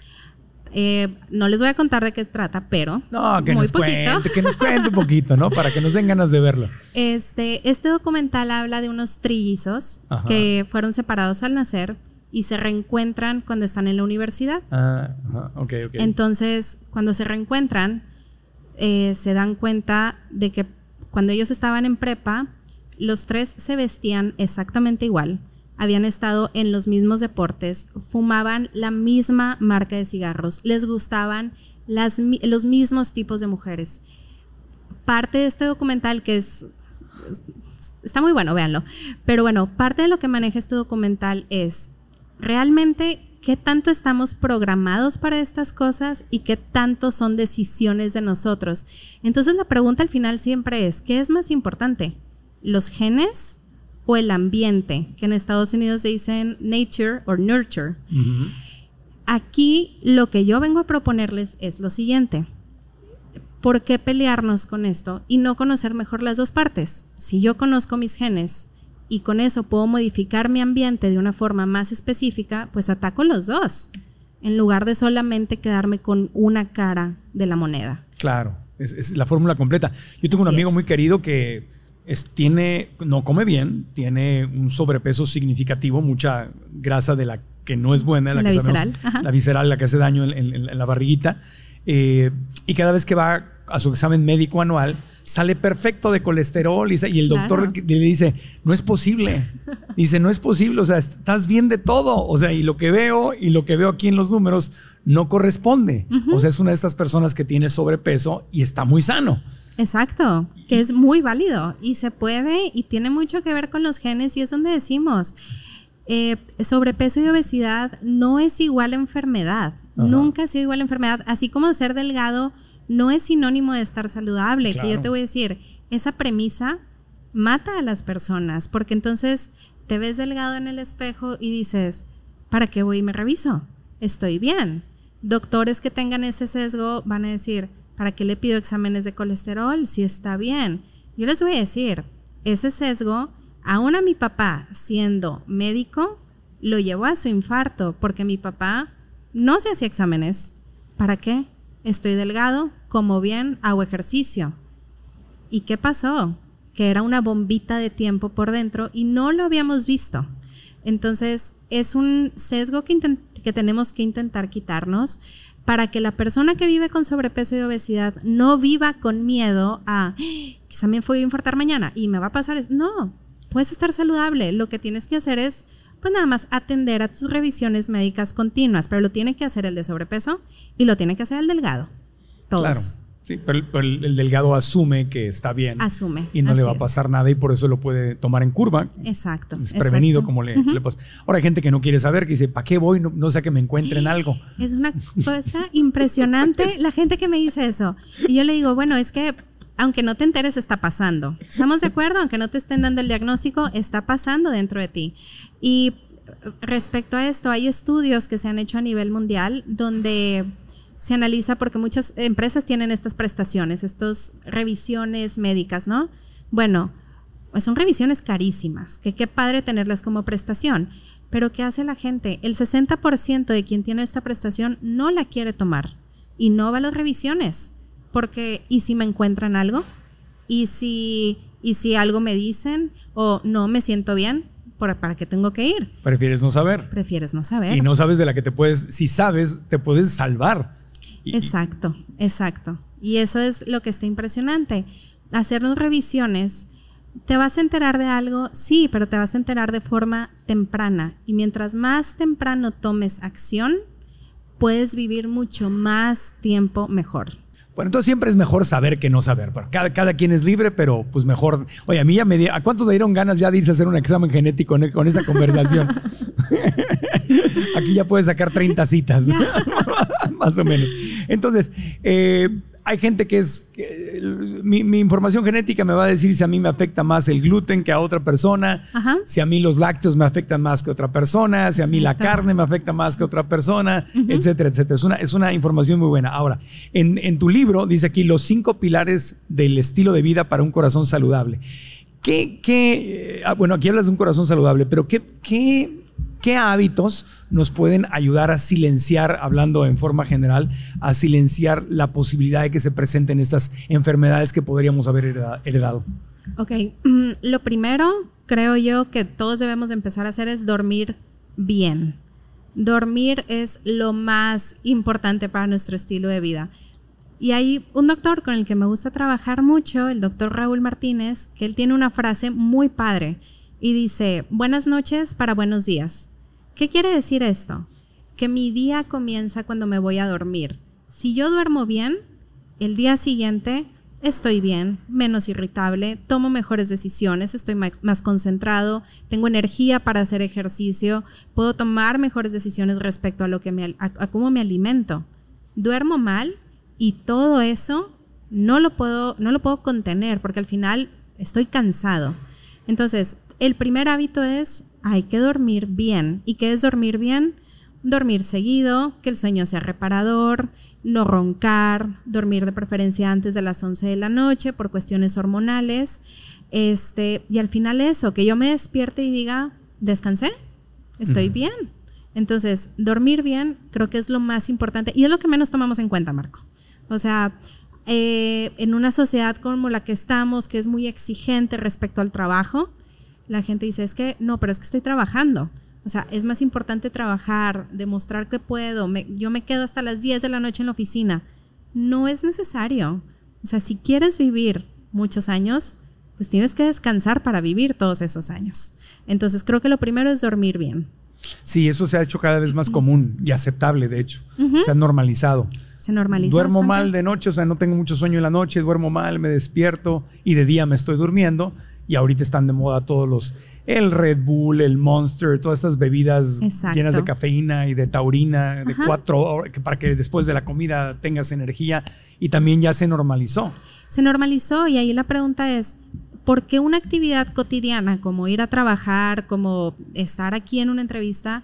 Eh, no les voy a contar de qué se trata, pero que muy nos poquito. Cuente, que nos cuente un poquito, ¿no? Para que nos den ganas de verlo. Este, este documental habla de unos trillizos que fueron separados al nacer y se reencuentran cuando están en la universidad. Ah, okay, okay. Entonces, cuando se reencuentran, eh, se dan cuenta de que cuando ellos estaban en prepa, los tres se vestían exactamente igual, habían estado en los mismos deportes, fumaban la misma marca de cigarros, les gustaban los mismos tipos de mujeres. Parte de este documental que es... Está muy bueno, véanlo. Pero bueno, parte de lo que maneja este documental es, ¿realmente qué tanto estamos programados para estas cosas y qué tanto son decisiones de nosotros. Entonces la pregunta al final siempre es, ¿qué es más importante? ¿Los genes o el ambiente? Que en Estados Unidos se dicen nature or nurture. Aquí lo que yo vengo a proponerles es lo siguiente. ¿Por qué pelearnos con esto y no conocer mejor las dos partes? Si yo conozco mis genes, y con eso puedo modificar mi ambiente de una forma más específica, pues ataco los dos, en lugar de solamente quedarme con una cara de la moneda. Claro, es, la fórmula completa. Yo tengo un amigo muy querido que es, tiene, no come bien, tiene un sobrepeso significativo, mucha grasa de la que no es buena, la, visceral, la visceral, la que hace daño en, la barriguita. Eh, y cada vez que va a su examen médico anual, sale perfecto de colesterol. Y, el doctor le dice, no es posible. Dice, no es posible, o sea, estás bien de todo. O sea, y lo que veo y lo que veo aquí en los números no corresponde. O sea, es una de estas personas que tiene sobrepeso y está muy sano. Exacto, que es muy válido y se puede y tiene mucho que ver con los genes y es donde decimos, eh, sobrepeso y obesidad no es igual enfermedad, nunca ha sido igual a enfermedad, así como ser delgado no es sinónimo de estar saludable, que yo te voy a decir, esa premisa mata a las personas, porque entonces te ves delgado en el espejo y dices, ¿para qué voy y me reviso? Estoy bien. Doctores que tengan ese sesgo van a decir, ¿para qué le pido exámenes de colesterol si está bien? Yo les voy a decir, ese sesgo, aún a mi papá siendo médico, lo llevó a su infarto, porque mi papá no se hacía exámenes. ¿Para qué? estoy delgado, como bien, hago ejercicio. ¿Y qué pasó? Que era una bombita de tiempo por dentro y no lo habíamos visto. Entonces, es un sesgo que, que tenemos que intentar quitarnos para que la persona que vive con sobrepeso y obesidad no viva con miedo a, ah, quizá me fui a infartar mañana y me va a pasar. No, puedes estar saludable. Lo que tienes que hacer es pues nada más atender a tus revisiones médicas continuas, pero lo tiene que hacer el de sobrepeso y lo tiene que hacer el delgado. Todos. Claro. Sí, pero, el, delgado asume que está bien. Asume. Y no le va a pasar nada y por eso lo puede tomar en curva. Exacto. Es prevenido como le, pasa. Ahora hay gente que no quiere saber, que dice, ¿para qué voy? No, no sé que me encuentren algo. Es una cosa impresionante la gente que me dice eso. Y yo le digo, bueno, es que aunque no te enteres, está pasando. ¿Estamos de acuerdo? Aunque no te estén dando el diagnóstico, está pasando dentro de ti. Y respecto a esto, hay estudios que se han hecho a nivel mundial donde se analiza, porque muchas empresas tienen estas prestaciones, estas revisiones médicas, ¿no? Bueno, pues son revisiones carísimas, que qué padre tenerlas como prestación. Pero ¿qué hace la gente? El 60% de quien tiene esta prestación no la quiere tomar y no va a las revisiones porque, ¿y si me encuentran algo? ¿Y si, y si algo me dicen o no me siento bien? ¿Para qué tengo que ir? Prefieres no saber. Prefieres no saber. Y no sabes de la que te puedes, si sabes, te puedes salvar. Exacto, exacto. Y eso es lo que está impresionante. Hacernos revisiones. ¿Te vas a enterar de algo? Sí, pero te vas a enterar de forma temprana. Y mientras más temprano tomes acción, puedes vivir mucho más tiempo mejor. Bueno, entonces siempre es mejor saber que no saber. Cada, cada quien es libre, pero pues mejor. Oye, a mí ya me ¿a cuántos le dieron ganas ya de irse a hacer un examen genético con, e, con esa conversación? Aquí ya puedes sacar 30 citas, más o menos. Entonces, eh, hay gente que es, eh, mi, información genética me va a decir si a mí me afecta más el gluten que a otra persona, si a mí los lácteos me afectan más que a otra persona, si a mí la carne me afecta más que a otra persona, etcétera, etcétera. Es una, es una información muy buena. Ahora, en, en tu libro dice aquí los cinco pilares del estilo de vida para un corazón saludable. ¿Qué, qué, eh, ah, bueno, aquí hablas de un corazón saludable, pero ¿qué, qué ¿Qué hábitos nos pueden ayudar a silenciar, hablando en forma general, a silenciar la posibilidad de que se presenten estas enfermedades que podríamos haber heredado? Ok, mm, lo primero creo yo que todos debemos empezar a hacer es dormir bien. Dormir es lo más importante para nuestro estilo de vida. Y hay un doctor con el que me gusta trabajar mucho, el doctor Raúl Martínez, que él tiene una frase muy padre y dice, buenas noches para buenos días. ¿Qué quiere decir esto? Que mi día comienza cuando me voy a dormir. Si yo duermo bien, el día siguiente estoy bien, menos irritable, tomo mejores decisiones, estoy más concentrado, tengo energía para hacer ejercicio, puedo tomar mejores decisiones respecto a lo que me, a, cómo me alimento. Duermo mal y todo eso no lo puedo no lo puedo contener porque al final estoy cansado. Entonces, el primer hábito es hay que dormir bien. ¿Y qué es dormir bien? Dormir seguido, que el sueño sea reparador, no roncar, dormir de preferencia antes de las 11 de la noche por cuestiones hormonales. Este, y al final eso, que yo me despierte y diga, descansé, estoy bien. Entonces, dormir bien creo que es lo más importante y es lo que menos tomamos en cuenta, Marco. O sea, eh, en una sociedad como la que estamos, que es muy exigente respecto al trabajo, la gente dice, es que no, pero es que estoy trabajando. O sea, es más importante trabajar, demostrar que puedo. yo me quedo hasta las 10 de la noche en la oficina. No es necesario. O sea, si quieres vivir muchos años, pues tienes que descansar para vivir todos esos años. Entonces creo que lo primero es dormir bien. Sí, eso se ha hecho cada vez más común y aceptable, de hecho. Se ha normalizado. Se normaliza. Duermo mal de noche, o sea, no tengo mucho sueño en la noche, duermo mal, me despierto y de día me estoy durmiendo y ahorita están de moda todos los, el Red Bull, el Monster, todas estas bebidas llenas de cafeína y de taurina, de cuatro horas, para que después de la comida tengas energía y también ya se normalizó. Se normalizó y ahí la pregunta es, ¿por qué una actividad cotidiana como ir a trabajar, como estar aquí en una entrevista,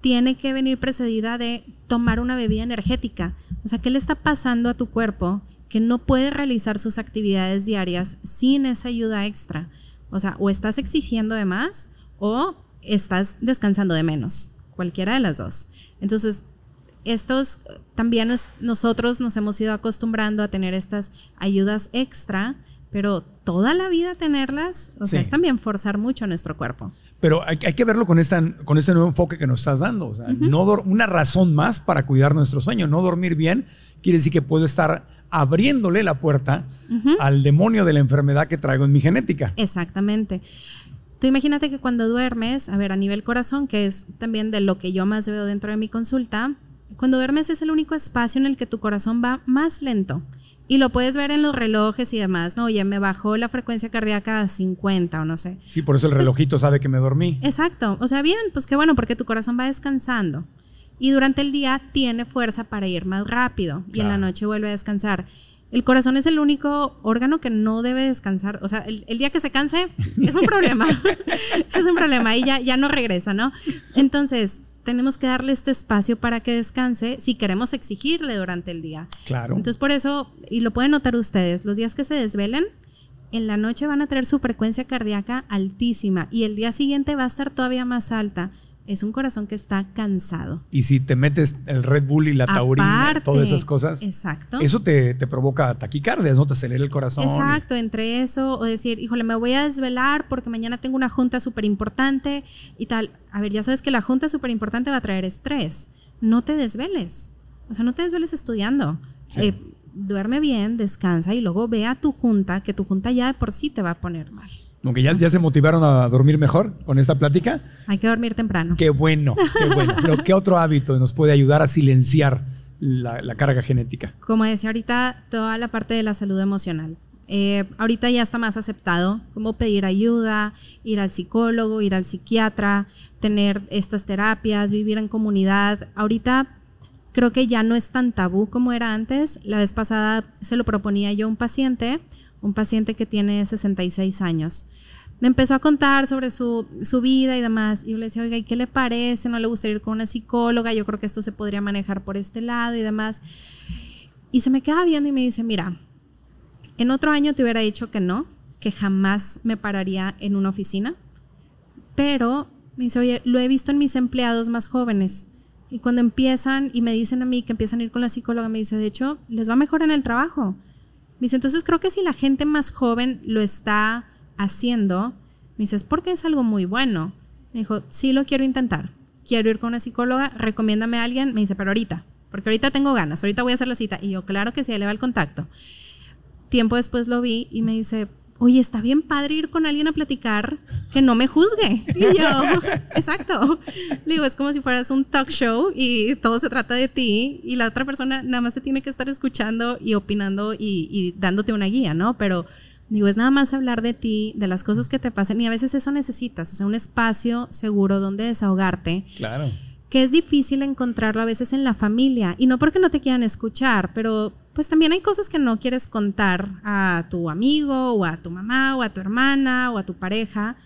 tiene que venir precedida de tomar una bebida energética? O sea, ¿qué le está pasando a tu cuerpo que no puede realizar sus actividades diarias sin esa ayuda extra? O sea, o estás exigiendo de más o estás descansando de menos, cualquiera de las dos. Entonces, estos también nosotros nos hemos ido acostumbrando a tener estas ayudas extra, pero toda la vida tenerlas, o sea, es también forzar mucho nuestro cuerpo. Pero hay, que verlo con, este nuevo enfoque que nos estás dando, o sea, no una razón más para cuidar nuestro sueño, no dormir bien quiere decir que puedo estar abriéndole la puerta al demonio de la enfermedad que traigo en mi genética. Exactamente. Tú imagínate que cuando duermes, a ver, a nivel corazón, que es también de lo que yo más veo dentro de mi consulta, cuando duermes es el único espacio en el que tu corazón va más lento. Y lo puedes ver en los relojes y demás, ¿no? Oye, me bajó la frecuencia cardíaca a 50 o no sé. Sí, por eso el pues relojito sabe que me dormí. Exacto. O sea, bien, pues qué bueno, porque tu corazón va descansando y durante el día tiene fuerza para ir más rápido y en la noche vuelve a descansar. El corazón es el único órgano que no debe descansar. O sea, el, día que se canse es un problema. es un problema y ya, ya no regresa, ¿no? Entonces, tenemos que darle este espacio para que descanse si queremos exigirle durante el día. Claro. Entonces, por eso, y lo pueden notar ustedes, los días que se desvelen, en la noche van a tener su frecuencia cardíaca altísima y el día siguiente va a estar todavía más alta es un corazón que está cansado. Y si te metes el Red Bull y la taurina, todas esas cosas, exacto. eso te, provoca taquicardias, ¿no? Te acelera el corazón. Exacto, entre eso o decir, híjole, me voy a desvelar porque mañana tengo una junta súper importante y tal. A ver, ya sabes que la junta súper importante va a traer estrés. No te desveles. O sea, no te desveles estudiando. Eh, duerme bien, descansa y luego ve a tu junta, que tu junta ya de por sí te va a poner mal. Aunque ya, se motivaron a dormir mejor con esta plática. Hay que dormir temprano. Qué bueno, qué bueno. Pero ¿qué otro hábito nos puede ayudar a silenciar la, carga genética? Como decía ahorita, toda la parte de la salud emocional. Eh, ahorita ya está más aceptado como pedir ayuda, ir al psicólogo, ir al psiquiatra, tener estas terapias, vivir en comunidad. Ahorita creo que ya no es tan tabú como era antes. La vez pasada se lo proponía yo a un paciente un paciente que tiene 66 años. Me empezó a contar sobre su, vida y demás. Y yo le decía, oiga, ¿y qué le parece? ¿No le gustaría ir con una psicóloga? Yo creo que esto se podría manejar por este lado y demás. Y se me queda viendo y me dice, mira, en otro año te hubiera dicho que no, que jamás me pararía en una oficina. Pero me dice, oye, lo he visto en mis empleados más jóvenes. Y cuando empiezan y me dicen a mí que empiezan a ir con la psicóloga, me dice, de hecho, les va mejor en el trabajo dice, entonces creo que si la gente más joven lo está haciendo, me dice, es porque es algo muy bueno. Me dijo, sí lo quiero intentar. Quiero ir con una psicóloga, recomiéndame a alguien. Me dice, pero ahorita, porque ahorita tengo ganas, ahorita voy a hacer la cita. Y yo, claro que sí, ahí le va el contacto. Tiempo después lo vi y me dice, oye, está bien padre ir con alguien a platicar que no me juzgue. Y yo, exacto. digo, es como si fueras un talk show y todo se trata de ti y la otra persona nada más se tiene que estar escuchando y opinando y, y dándote una guía, ¿no? Pero digo, es nada más hablar de ti, de las cosas que te pasan y a veces eso necesitas, o sea, un espacio seguro donde desahogarte. Claro que es difícil encontrarlo a veces en la familia. Y no porque no te quieran escuchar, pero pues también hay cosas que no quieres contar a tu amigo o a tu mamá o a tu hermana o a tu pareja,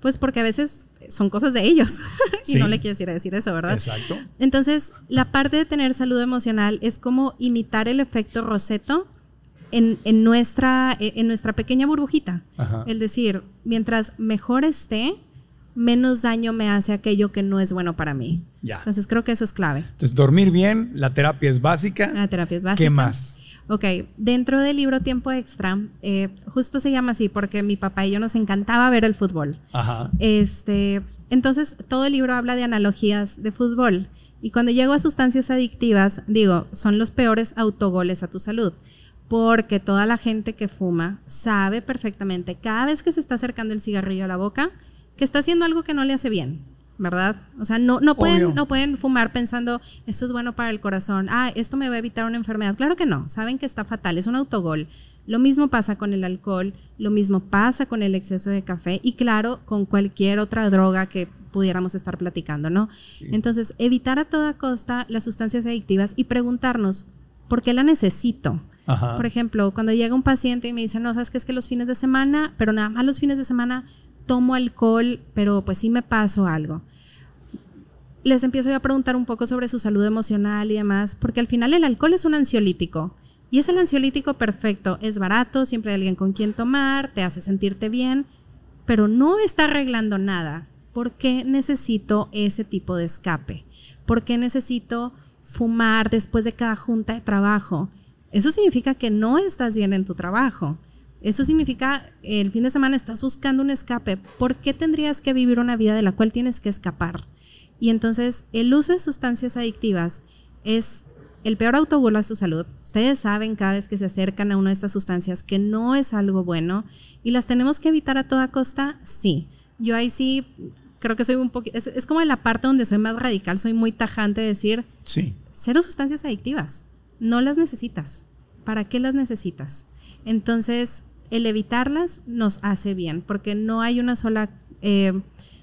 pues porque a veces son cosas de ellos y no le quieres ir a decir eso, ¿verdad? Exacto. Entonces, la parte de tener salud emocional es como imitar el efecto Roseto en, nuestra, pequeña burbujita. es decir, mientras mejor esté, menos daño me hace aquello que no es bueno para mí. Entonces creo que eso es clave. Entonces dormir bien, la terapia es básica. La terapia es básica. ¿Qué más? Ok, dentro del libro Tiempo Extra, eh, justo se llama así porque mi papá y yo nos encantaba ver el fútbol. Ajá. Este, entonces, todo el libro habla de analogías de fútbol. Y cuando llego a sustancias adictivas, digo, son los peores autogoles a tu salud. Porque toda la gente que fuma sabe perfectamente, cada vez que se está acercando el cigarrillo a la boca, que está haciendo algo que no le hace bien, ¿verdad? O sea, no, no, pueden, no pueden fumar pensando, esto es bueno para el corazón, ah, esto me va a evitar una enfermedad. Claro que no, saben que está fatal, es un autogol. Lo mismo pasa con el alcohol, lo mismo pasa con el exceso de café y claro, con cualquier otra droga que pudiéramos estar platicando, ¿no? Entonces, evitar a toda costa las sustancias adictivas y preguntarnos, ¿por qué la necesito? Por ejemplo, cuando llega un paciente y me dice, no, sabes que es que los fines de semana, pero nada más los fines de semana tomo alcohol, pero pues sí me paso algo. Les empiezo a preguntar un poco sobre su salud emocional y demás, porque al final el alcohol es un ansiolítico. Y es el ansiolítico perfecto, es barato, siempre hay alguien con quien tomar, te hace sentirte bien, pero no está arreglando nada. ¿Por qué necesito ese tipo de escape? ¿Por qué necesito fumar después de cada junta de trabajo? Eso significa que no estás bien en tu trabajo. Eso significa, el fin de semana estás buscando un escape. ¿Por qué tendrías que vivir una vida de la cual tienes que escapar? Y entonces el uso de sustancias adictivas es el peor autobús a su salud. Ustedes saben cada vez que se acercan a una de estas sustancias que no es algo bueno y las tenemos que evitar a toda costa, sí. Yo ahí sí creo que soy un poquito, es, como en la parte donde soy más radical, soy muy tajante de decir, sí. cero sustancias adictivas, no las necesitas. ¿Para qué las necesitas? Entonces, el evitarlas nos hace bien, porque no hay una sola... Eh,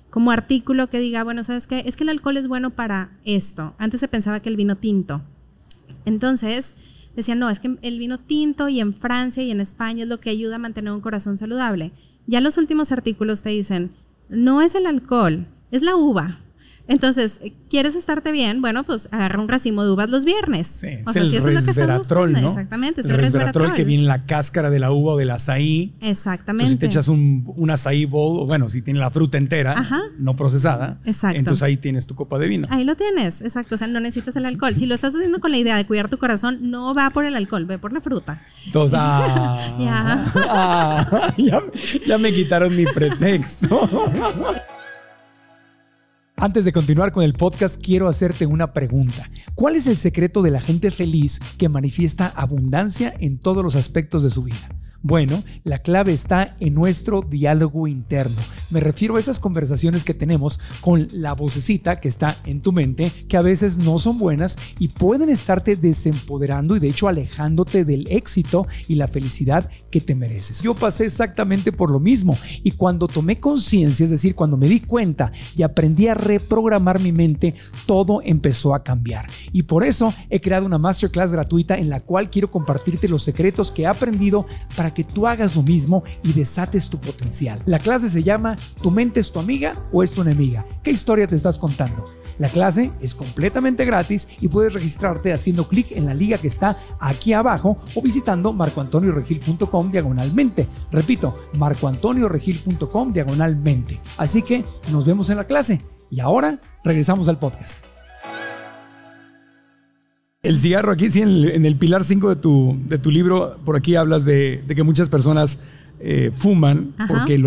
como artículo que diga, bueno, ¿sabes qué? Es que el alcohol es bueno para esto. Antes se pensaba que el vino tinto. Entonces, decían, no, es que el vino tinto y en Francia y en España es lo que ayuda a mantener un corazón saludable. Ya los últimos artículos te dicen, no es el alcohol, es la uva. Entonces, ¿quieres estarte bien? Bueno, pues agarra un racimo de uvas los viernes. Sí, o sea, si lo que ¿no? Exactamente, es el, resveratrol, que viene en la cáscara de la uva o del azaí. Exactamente. Entonces, si te echas un, un azaí bowl, o bueno, si tiene la fruta entera, no procesada, exacto. entonces ahí tienes tu copa de vino. Ahí lo tienes, exacto. O sea, no necesitas el alcohol. Si lo estás haciendo con la idea de cuidar tu corazón, no va por el alcohol, ve por la fruta. Entonces, ah, ah, ya, ya me quitaron mi pretexto. Antes de continuar con el podcast, quiero hacerte una pregunta. ¿Cuál es el secreto de la gente feliz que manifiesta abundancia en todos los aspectos de su vida? Bueno, la clave está en nuestro diálogo interno. Me refiero a esas conversaciones que tenemos con la vocecita que está en tu mente, que a veces no son buenas y pueden estarte desempoderando y de hecho alejándote del éxito y la felicidad que te mereces. Yo pasé exactamente por lo mismo y cuando tomé conciencia, es decir, cuando me di cuenta y aprendí a reprogramar mi mente, todo empezó a cambiar. Y por eso he creado una masterclass gratuita en la cual quiero compartirte los secretos que he aprendido para que tú hagas lo mismo y desates tu potencial. La clase se llama ¿Tu mente es tu amiga o es tu enemiga? ¿Qué historia te estás contando? La clase es completamente gratis y puedes registrarte haciendo clic en la liga que está aquí abajo o visitando marcoantonioregil.com diagonalmente. Repito, marcoantonioregil.com diagonalmente. Así que nos vemos en la clase y ahora regresamos al podcast. El cigarro aquí, sí, en el, pilar 5 de tu, de tu libro, por aquí hablas de, que muchas personas eh, fuman porque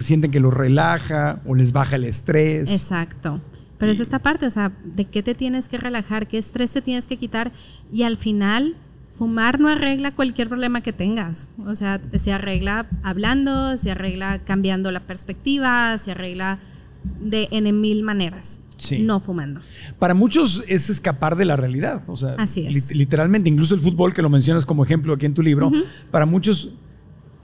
sienten que los relaja o les baja el estrés. Exacto. Pero es esta parte, o sea, de qué te tienes que relajar, qué estrés te tienes que quitar y al final fumar no arregla cualquier problema que tengas. O sea, se arregla hablando, se arregla cambiando la perspectiva, se arregla de en mil maneras. No fumando. Para muchos es escapar de la realidad. O sea, literalmente, incluso el fútbol, que lo mencionas como ejemplo aquí en tu libro, para muchos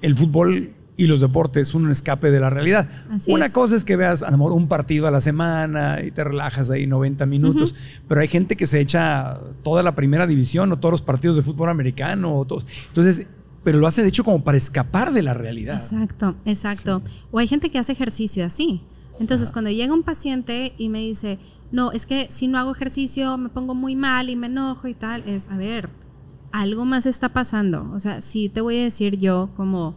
el fútbol y los deportes son un escape de la realidad. Una cosa es que veas a lo mejor un partido a la semana y te relajas ahí 90 minutos, pero hay gente que se echa toda la primera división o todos los partidos de fútbol americano. O todos. Entonces, pero lo hace de hecho como para escapar de la realidad. Exacto, exacto. O hay gente que hace ejercicio así. Entonces, cuando llega un paciente y me dice, no, es que si no hago ejercicio me pongo muy mal y me enojo y tal, es, a ver, algo más está pasando. O sea, si te voy a decir yo como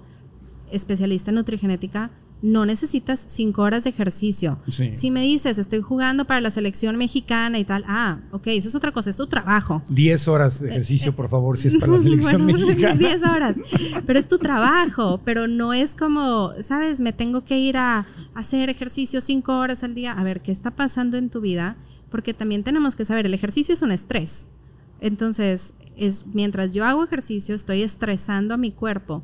especialista en nutrigenética, no necesitas cinco horas de ejercicio. Si me dices, estoy jugando para la selección mexicana y tal, ah, ok, eso es otra cosa, es tu trabajo. Diez horas de eh, ejercicio, eh, por favor, si es para la selección mexicana. Diez horas, pero es tu trabajo, pero no es como, ¿sabes? Me tengo que ir a hacer ejercicio cinco horas al día. A ver, ¿qué está pasando en tu vida? Porque también tenemos que saber, el ejercicio es un estrés. Entonces, es, mientras yo hago ejercicio, estoy estresando a mi cuerpo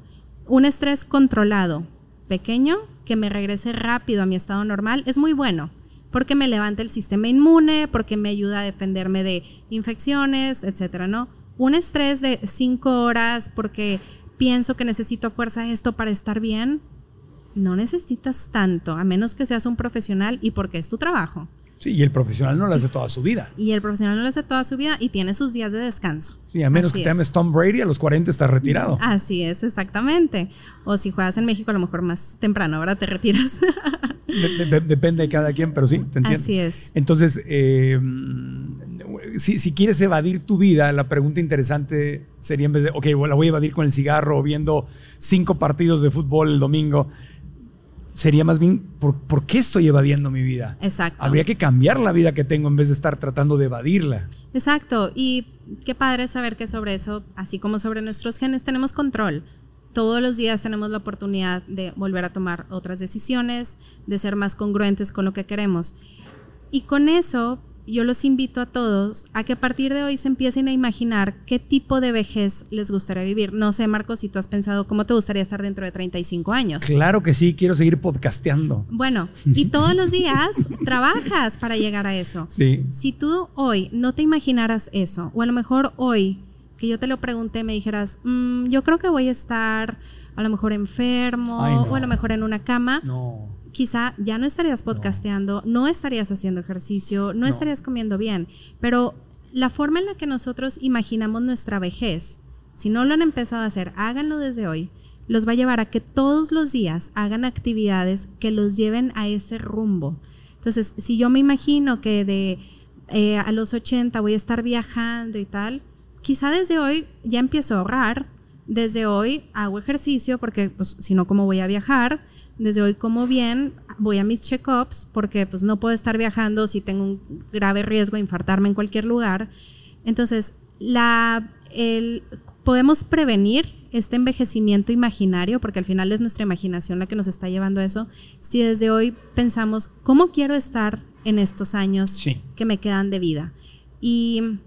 un estrés controlado, pequeño, que me regrese rápido a mi estado normal, es muy bueno, porque me levanta el sistema inmune, porque me ayuda a defenderme de infecciones, etcétera, ¿no? Un estrés de cinco horas porque pienso que necesito fuerza esto para estar bien, no necesitas tanto, a menos que seas un profesional y porque es tu trabajo. Sí, y el profesional no lo hace toda su vida. Y el profesional no lo hace toda su vida y tiene sus días de descanso. Sí, a menos que te llames Tom Brady, a los 40 estás retirado. Así es, exactamente. O si juegas en México, a lo mejor más temprano, ahora te retiras. depende de cada quien, pero sí, te entiendo. Así es. Entonces, eh, si, quieres evadir tu vida, la pregunta interesante sería en vez de, ok, la voy a evadir con el cigarro o viendo cinco partidos de fútbol el domingo sería más bien, ¿por, qué estoy evadiendo mi vida? Exacto. Habría que cambiar la vida que tengo en vez de estar tratando de evadirla. Exacto. Y qué padre saber que sobre eso, así como sobre nuestros genes, tenemos control. Todos los días tenemos la oportunidad de volver a tomar otras decisiones, de ser más congruentes con lo que queremos. Y con eso yo los invito a todos a que a partir de hoy se empiecen a imaginar qué tipo de vejez les gustaría vivir. No sé, Marco, si tú has pensado cómo te gustaría estar dentro de 35 años. Claro que sí, quiero seguir podcasteando. Bueno, y todos los días trabajas para llegar a eso. Sí. Si tú hoy no te imaginaras eso, o a lo mejor hoy que yo te lo pregunté, me dijeras, mm, yo creo que voy a estar a lo mejor enfermo o a lo mejor en una cama. No quizá ya no estarías podcasteando, no, estarías haciendo ejercicio, no, estarías comiendo bien, pero la forma en la que nosotros imaginamos nuestra vejez, si no lo han empezado a hacer, háganlo desde hoy, los va a llevar a que todos los días hagan actividades que los lleven a ese rumbo. Entonces, si yo me imagino que de eh, a los 80 voy a estar viajando y tal, quizá desde hoy ya empiezo a ahorrar, desde hoy hago ejercicio porque pues si no, ¿cómo voy a viajar? Desde hoy como bien, voy a mis check-ups porque pues no puedo estar viajando si tengo un grave riesgo de infartarme en cualquier lugar. Entonces, la, el, podemos prevenir este envejecimiento imaginario, porque al final es nuestra imaginación la que nos está llevando a eso, si desde hoy pensamos, ¿cómo quiero estar en estos años que me quedan de vida? Y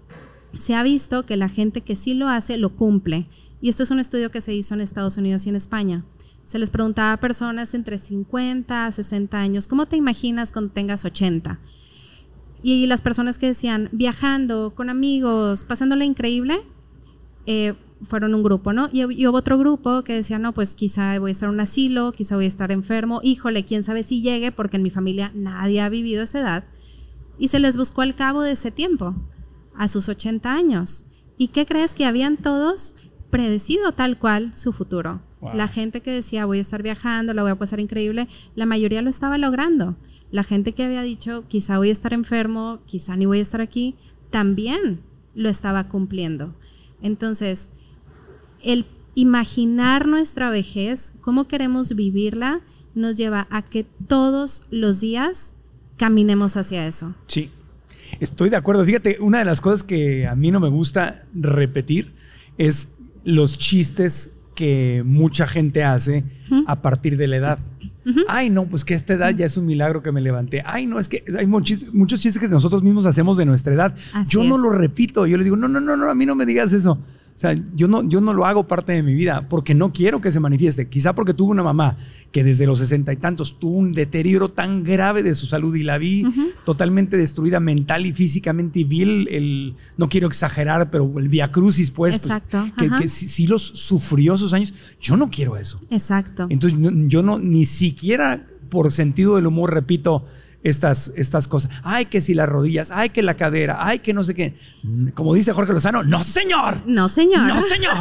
se ha visto que la gente que sí lo hace, lo cumple. Y esto es un estudio que se hizo en Estados Unidos y en España. Se les preguntaba a personas entre 50 a 60 años, ¿cómo te imaginas cuando tengas 80? Y las personas que decían, viajando, con amigos, pasándole increíble, eh, fueron un grupo, ¿no? Y, y, hubo otro grupo que decía, no, pues quizá voy a estar en un asilo, quizá voy a estar enfermo, híjole, quién sabe si llegue, porque en mi familia nadie ha vivido esa edad. Y se les buscó al cabo de ese tiempo, a sus 80 años. ¿Y qué crees que habían todos? predecido tal cual su futuro. La gente que decía voy a estar viajando, la voy a pasar increíble, la mayoría lo estaba logrando. La gente que había dicho quizá voy a estar enfermo, quizá ni voy a estar aquí, también lo estaba cumpliendo. Entonces, el imaginar nuestra vejez, cómo queremos vivirla, nos lleva a que todos los días caminemos hacia eso. Sí, estoy de acuerdo. Fíjate, una de las cosas que a mí no me gusta repetir es los chistes que mucha gente hace a partir de la edad. Ay, no, pues que esta edad ya es un milagro que me levanté. Ay, no, es que hay muchos chistes que nosotros mismos hacemos de nuestra edad. yo no lo repito, yo le digo, no, no, no, no, a mí no me digas eso. O sea, yo no, yo no lo hago parte de mi vida porque no quiero que se manifieste. Quizá porque tuve una mamá que desde los sesenta y tantos tuvo un deterioro tan grave de su salud y la vi totalmente destruida mental y físicamente y vi el, no quiero exagerar, pero el viacrucis, pues, pues. Exacto. Pues, que, sí, los sufrió esos años. Yo no quiero eso. Exacto. Entonces, yo no, ni siquiera por sentido del humor, repito, estas, estas cosas. Ay, que si las rodillas, ay, que la cadera, ay, que no sé qué. Como dice Jorge Lozano, no señor. No señor. No señor.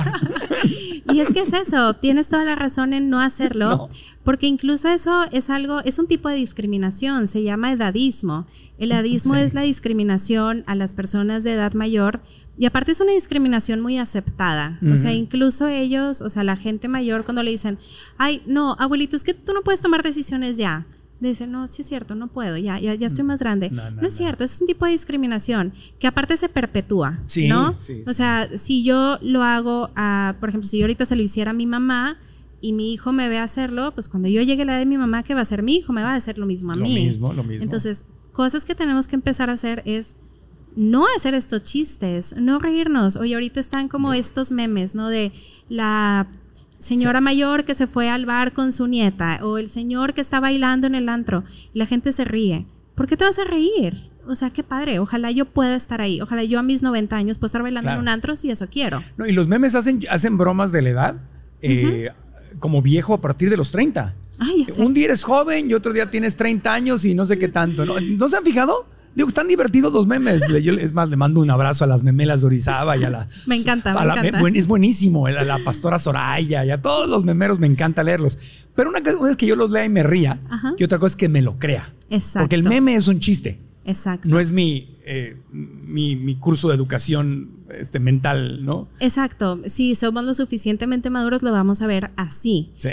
y es que es eso, tienes toda la razón en no hacerlo, porque incluso eso es algo, es un tipo de discriminación, se llama edadismo. El edadismo es la discriminación a las personas de edad mayor y aparte es una discriminación muy aceptada. O sea, incluso ellos, o sea, la gente mayor cuando le dicen, ay, no, abuelito, es que tú no puedes tomar decisiones ya Dice, no, sí es cierto, no puedo, ya, ya, ya estoy mm. más grande. No, es cierto, es un tipo de discriminación que aparte se perpetúa, sí, ¿no? o sea, si yo lo hago, a, por ejemplo, si yo ahorita se lo hiciera a mi mamá, y mi hijo me ve hacerlo, pues cuando yo llegue a la edad de mi mamá, que va a ser mi hijo? Me va a hacer lo mismo a mí. Lo mismo, lo mismo. Entonces, cosas que tenemos que empezar a hacer es no hacer estos chistes, no reírnos. Oye, ahorita están como estos memes, ¿no? De la señora mayor que se fue al bar con su nieta o el señor que está bailando en el antro y la gente se ríe. ¿Por qué te vas a reír? O sea, qué padre. Ojalá yo pueda estar ahí. Ojalá yo a mis 90 años pueda estar bailando en un antro si eso quiero. No, y los memes hacen, hacen bromas de la edad eh, como viejo a partir de los 30. Un día eres joven y otro día tienes 30 años y no sé qué tanto. ¿No se han fijado? Digo, están divertidos los memes. Yo, es más, le mando un abrazo a las memelas de Orizaba y a la. Me encanta, me encanta. es buenísimo. Eh, a la pastora Soraya y a todos los memeros me encanta leerlos. Pero una cosa es que yo los lea y me ría, y otra cosa es que me lo crea. Exacto. Porque el meme es un chiste. Exacto. No es eh, mi, mi, curso de educación este, mental, ¿no? Exacto. Si somos lo suficientemente maduros, lo vamos a ver así. Sí.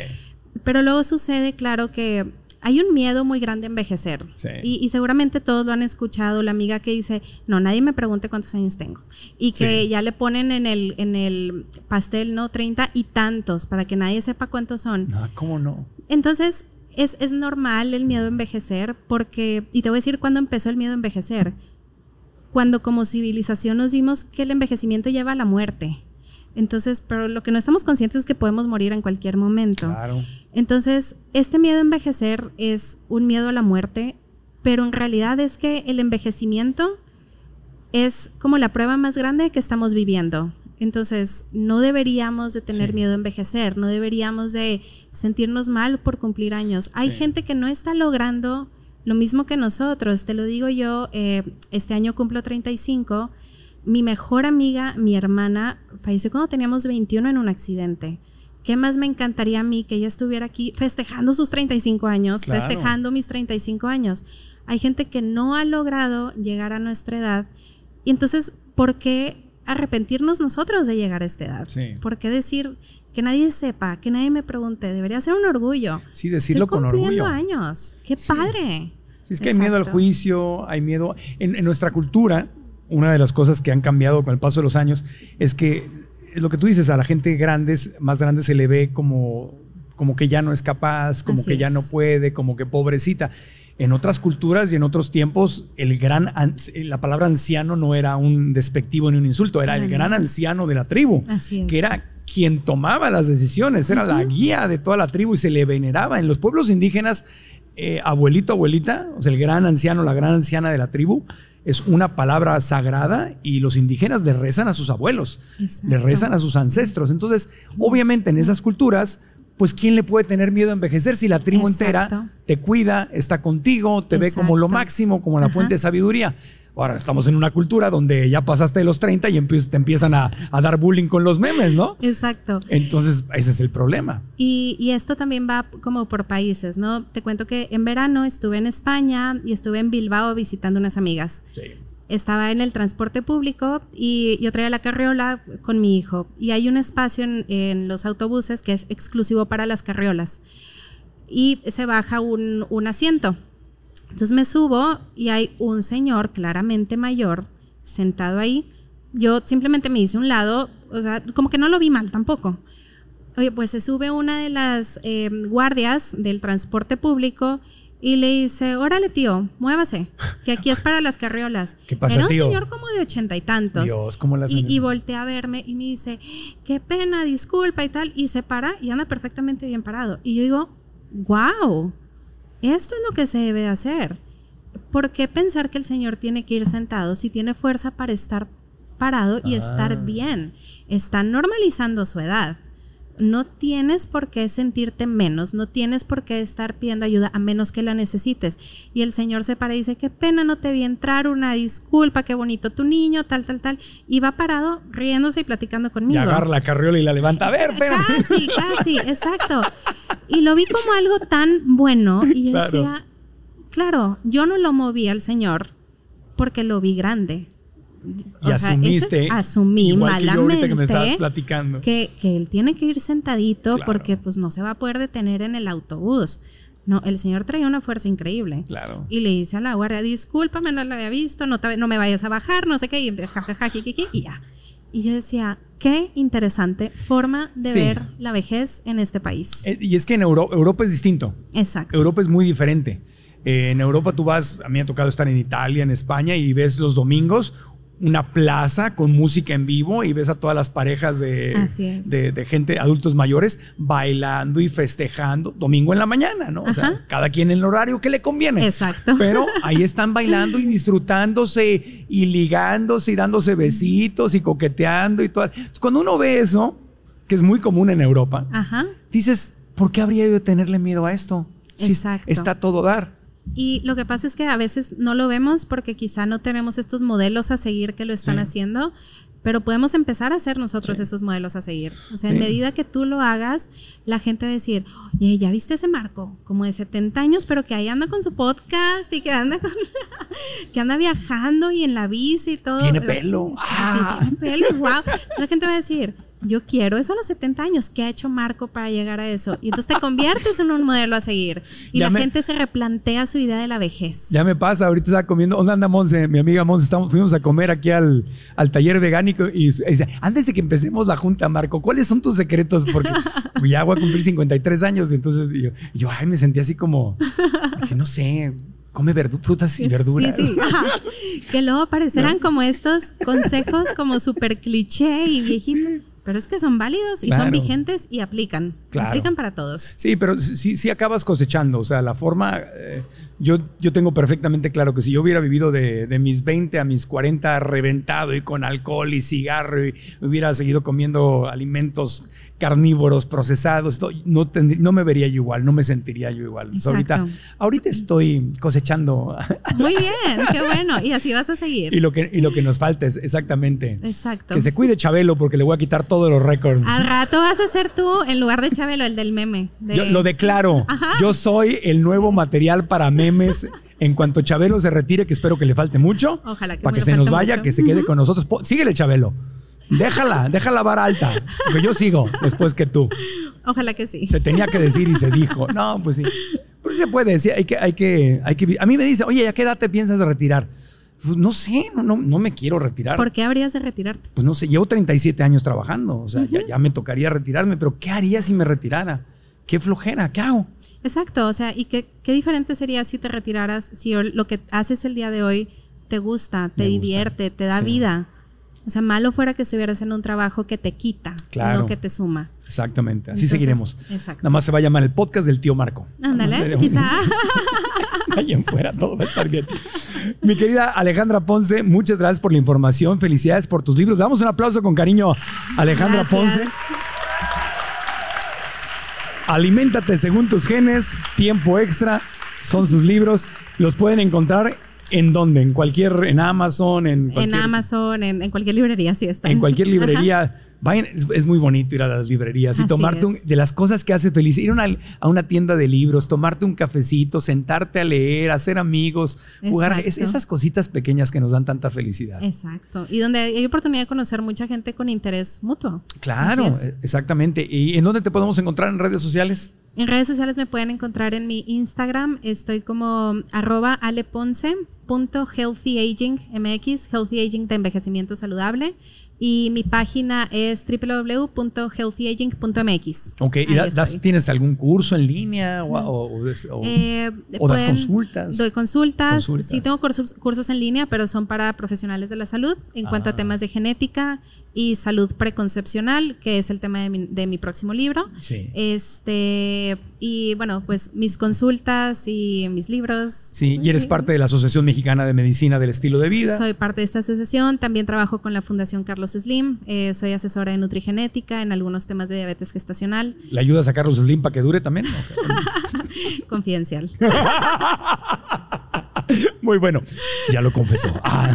Pero luego sucede, claro, que hay un miedo muy grande a envejecer. Y, seguramente todos lo han escuchado, la amiga que dice, no, nadie me pregunte cuántos años tengo. Y que ya le ponen en el, en el pastel, ¿no? 30 y tantos, para que nadie sepa cuántos son. No, ah, ¿cómo no? Entonces, es, es normal el miedo a envejecer, porque, y te voy a decir cuándo empezó el miedo a envejecer. Cuando como civilización nos dimos que el envejecimiento lleva a la muerte. Entonces, pero lo que no estamos conscientes es que podemos morir en cualquier momento. Claro. Entonces, este miedo a envejecer es un miedo a la muerte, pero en realidad es que el envejecimiento es como la prueba más grande que estamos viviendo. Entonces, no deberíamos de tener miedo a envejecer, no deberíamos de sentirnos mal por cumplir años. Hay gente que no está logrando lo mismo que nosotros, te lo digo yo, eh, este año cumplo 35 mi mejor amiga, mi hermana, falleció cuando teníamos 21 en un accidente. ¿Qué más me encantaría a mí que ella estuviera aquí festejando sus 35 años, festejando mis 35 años? Hay gente que no ha logrado llegar a nuestra edad. Y entonces, ¿por qué arrepentirnos nosotros de llegar a esta edad? ¿Por qué decir que nadie sepa, que nadie me pregunte? Debería ser un orgullo. Sí, decirlo Estoy con cumpliendo años. ¡Qué padre! Sí, es que hay miedo al juicio, hay miedo. en nuestra cultura, una de las cosas que han cambiado con el paso de los años es que es lo que tú dices, a la gente grandes, más grande se le ve como, como que ya no es capaz, como que ya no puede, como que pobrecita. En otras culturas y en otros tiempos, el gran la palabra anciano no era un despectivo ni un insulto, era el gran anciano de la tribu, que era quien tomaba las decisiones, era la guía de toda la tribu y se le veneraba. En los pueblos indígenas, eh, abuelito, abuelita, o sea, el gran anciano, la gran anciana de la tribu, es una palabra sagrada y los indígenas le rezan a sus abuelos, le rezan a sus ancestros. Entonces, obviamente en esas culturas, pues ¿quién le puede tener miedo a envejecer si la tribu entera te cuida, está contigo, te ve como lo máximo, como la fuente de sabiduría? Ahora estamos en una cultura donde ya pasaste de los 30 y te empiezan a, dar bullying con los memes, ¿no? Exacto. Entonces, ese es el problema. Y, esto también va como por países, ¿no? Te cuento que en verano estuve en España y estuve en Bilbao visitando unas amigas. Sí. Estaba en el transporte público y yo traía la carriola con mi hijo. Y hay un espacio en, los autobuses que es exclusivo para las carriolas. Y se baja un, un asiento entonces me subo y hay un señor claramente mayor sentado ahí. Yo simplemente me hice un lado, o sea, como que no lo vi mal tampoco. Oye, pues se sube una de las eh, guardias del transporte público y le dice, órale tío, muévase, que aquí es para las carriolas. ¿Qué pasa, Era un señor como de ochenta y tantos. Dios, ¿cómo las y, y voltea a verme y me dice, qué pena, disculpa y tal. Y se para y anda perfectamente bien parado. Y yo digo, wow esto es lo que se debe hacer. ¿Por qué pensar que el Señor tiene que ir sentado si tiene fuerza para estar parado y estar ah. bien? Está normalizando su edad no tienes por qué sentirte menos, no tienes por qué estar pidiendo ayuda a menos que la necesites. Y el Señor se para y dice, qué pena, no te vi entrar, una disculpa, qué bonito tu niño, tal, tal, tal. Y va parado riéndose y platicando conmigo. Y agarra la carriola y la levanta. A ver, pero... Casi, casi, exacto. Y lo vi como algo tan bueno y decía, claro, yo no lo moví al Señor porque lo vi grande y asumiste. asumí igual Que ahorita que me estabas platicando. Que, él tiene que ir sentadito porque pues no se va a poder detener en el autobús. No, el señor traía una fuerza increíble. Claro. Y le dice a la guardia, discúlpame, no la había visto, no, no me vayas a bajar, no sé qué, y ja y ya. Y yo decía, qué interesante forma de ver la vejez en este país. Eh, y es que en Europa es distinto. Exacto. Europa es muy diferente. Eh, en Europa tú vas, a mí me ha tocado estar en Italia, en España, y ves los domingos una plaza con música en vivo y ves a todas las parejas de, gente, adultos mayores, bailando y festejando domingo en la mañana, ¿no? O sea, cada quien en el horario que le conviene. Exacto. Pero ahí están bailando y disfrutándose y ligándose y dándose besitos y coqueteando y todo. Cuando uno ve eso, que es muy común en Europa, dices, ¿por qué habría de tenerle miedo a esto? Si Está todo dar. Y lo que pasa es que a veces no lo vemos porque quizá no tenemos estos modelos a seguir que lo están haciendo, pero podemos empezar a hacer nosotros esos modelos a seguir. O sea, en medida que tú lo hagas, la gente va a decir, oye, ya viste ese Marco, como de 70 años, pero que ahí anda con su podcast y que anda que anda viajando y en la bici y todo. Tiene pelo. tiene ah. pelo, wow. la gente va a decir, yo quiero eso a los 70 años. ¿Qué ha hecho Marco para llegar a eso? Y entonces te conviertes en un modelo a seguir. Y la gente se replantea su idea de la vejez. Ya me pasa, ahorita estaba comiendo. ¿Dónde anda Monse? Mi amiga Monse, fuimos a comer aquí al, taller vegánico y, dice, antes de que empecemos la junta, Marco, ¿cuáles son tus secretos? Porque pues, ya voy a cumplir 53 años. entonces yo, ay, me sentí así como, que no sé come frutas y verduras. que luego aparecerán como estos consejos como súper cliché y viejito. Pero es que son válidos y son vigentes y aplican. Aplican para todos. Sí, pero si si acabas cosechando. O sea, la forma. Eh, yo, yo tengo perfectamente claro que si yo hubiera vivido de, de, mis 20 a mis 40 reventado y con alcohol y cigarro y hubiera seguido comiendo alimentos carnívoros procesados, no, me vería yo igual, no me sentiría yo igual. ahorita, ahorita estoy cosechando. Muy bien, qué bueno. Y así vas a seguir. Y lo que, nos falta es exactamente. Exacto. Que se cuide Chabelo porque le voy a quitar todos los récords. Al rato vas a ser tú en lugar de Chabelo, el del meme. Yo lo declaro. Yo soy el nuevo material para memes. En cuanto Chabelo se retire, que espero que le falte mucho, Ojalá que para que se nos vaya, que se quede con nosotros. Síguele, Chabelo. Déjala, déjala vara alta. Porque yo sigo después que tú. Ojalá que sí. Se tenía que decir y se dijo. No, pues sí. Pero pues se puede decir, hay que, hay que, hay A mí me dice, oye, ¿a qué edad te piensas retirar? Pues no sé, no, no, me quiero retirar. ¿Por qué habrías de retirarte? Pues no sé, llevo 37 años trabajando, o sea, ya, me tocaría retirarme, pero ¿qué haría si me retirara? ¿Qué flojera? ¿Qué hago? Exacto, o sea, ¿y qué, diferente sería si te retiraras, si lo que haces el día de hoy te gusta, te divierte, te da vida? O sea, malo fuera que estuvieras en un trabajo que te quita, claro. no que te suma. Exactamente, así seguiremos. Nada más se va a llamar el podcast del tío Marco. Ándale, quizá. Vayan fuera, todo va a estar bien. Mi querida Alejandra Ponce, muchas gracias por la información, felicidades por tus libros. Damos un aplauso con cariño, Alejandra Ponce. Aliméntate según tus genes, tiempo extra, son sus libros. Los pueden encontrar ¿En dónde? ¿En cualquier, en Amazon? En, Amazon, en, cualquier librería, sí está. En cualquier librería. es, muy bonito ir a las librerías y tomarte de las cosas que hace feliz, ir una, a una tienda de libros, tomarte un cafecito, sentarte a leer, hacer amigos, jugar, esas cositas pequeñas que nos dan tanta felicidad. Exacto. Y donde hay oportunidad de conocer mucha gente con interés mutuo. Claro, e, exactamente. ¿Y en dónde te podemos encontrar en redes sociales? En redes sociales me pueden encontrar en mi Instagram, estoy como arroba aleponce. .healthyaging.mx Healthy Aging de Envejecimiento Saludable. Y mi página es www.healthyaging.mx. Ok, tienes algún curso en línea o, eh, das consultas? Doy consultas. Sí, tengo cursos, cursos, en línea, pero son para profesionales de la salud en cuanto a ah. temas de genética y salud preconcepcional, que es el tema de mi, de mi próximo libro. Sí. Este, y bueno, pues mis consultas y mis libros. Sí, y eres parte de la Asociación Mexicana de Medicina del Estilo de Vida. Soy parte de esta asociación, también trabajo con la Fundación Carlos Slim, eh, soy asesora de nutrigenética, en algunos temas de diabetes gestacional. ¿Le ayudas a Carlos Slim para que dure también? Confidencial. Muy bueno. Ya lo confesó. Ah,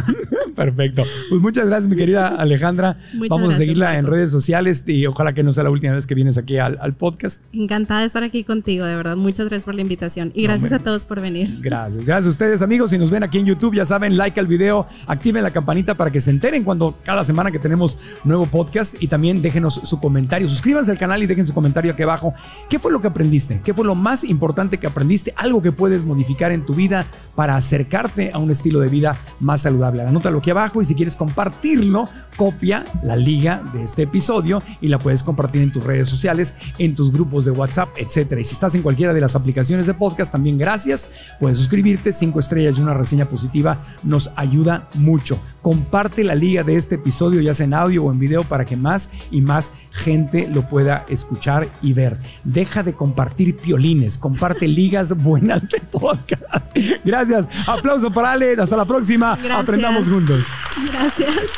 perfecto. Pues muchas gracias, mi querida Alejandra. Vamos a seguirla en redes sociales y ojalá que no sea la última vez que vienes aquí al, podcast. Encantada de estar aquí contigo, de verdad. Muchas gracias por la invitación y gracias a todos por venir. Gracias. Gracias a ustedes, amigos. Si nos ven aquí en YouTube, ya saben, like al video, activen la campanita para que se enteren cuando cada semana que tenemos nuevo podcast y también déjenos su comentario. Suscríbanse al canal y dejen su comentario aquí abajo. ¿Qué fue lo que aprendiste? ¿Qué fue lo más importante que aprendiste? Algo que puedes modificar en tu vida para acercar a un estilo de vida más saludable. Anótalo aquí abajo y si quieres compartirlo, copia la liga de este episodio y la puedes compartir en tus redes sociales, en tus grupos de WhatsApp, etcétera Y si estás en cualquiera de las aplicaciones de podcast, también gracias. Puedes suscribirte, cinco estrellas y una reseña positiva nos ayuda mucho. Comparte la liga de este episodio, ya sea en audio o en video, para que más y más gente lo pueda escuchar y ver. Deja de compartir piolines, comparte ligas buenas de podcast. Gracias. Aplausos aplauso para Ale. Hasta la próxima. Aprendamos juntos. Gracias.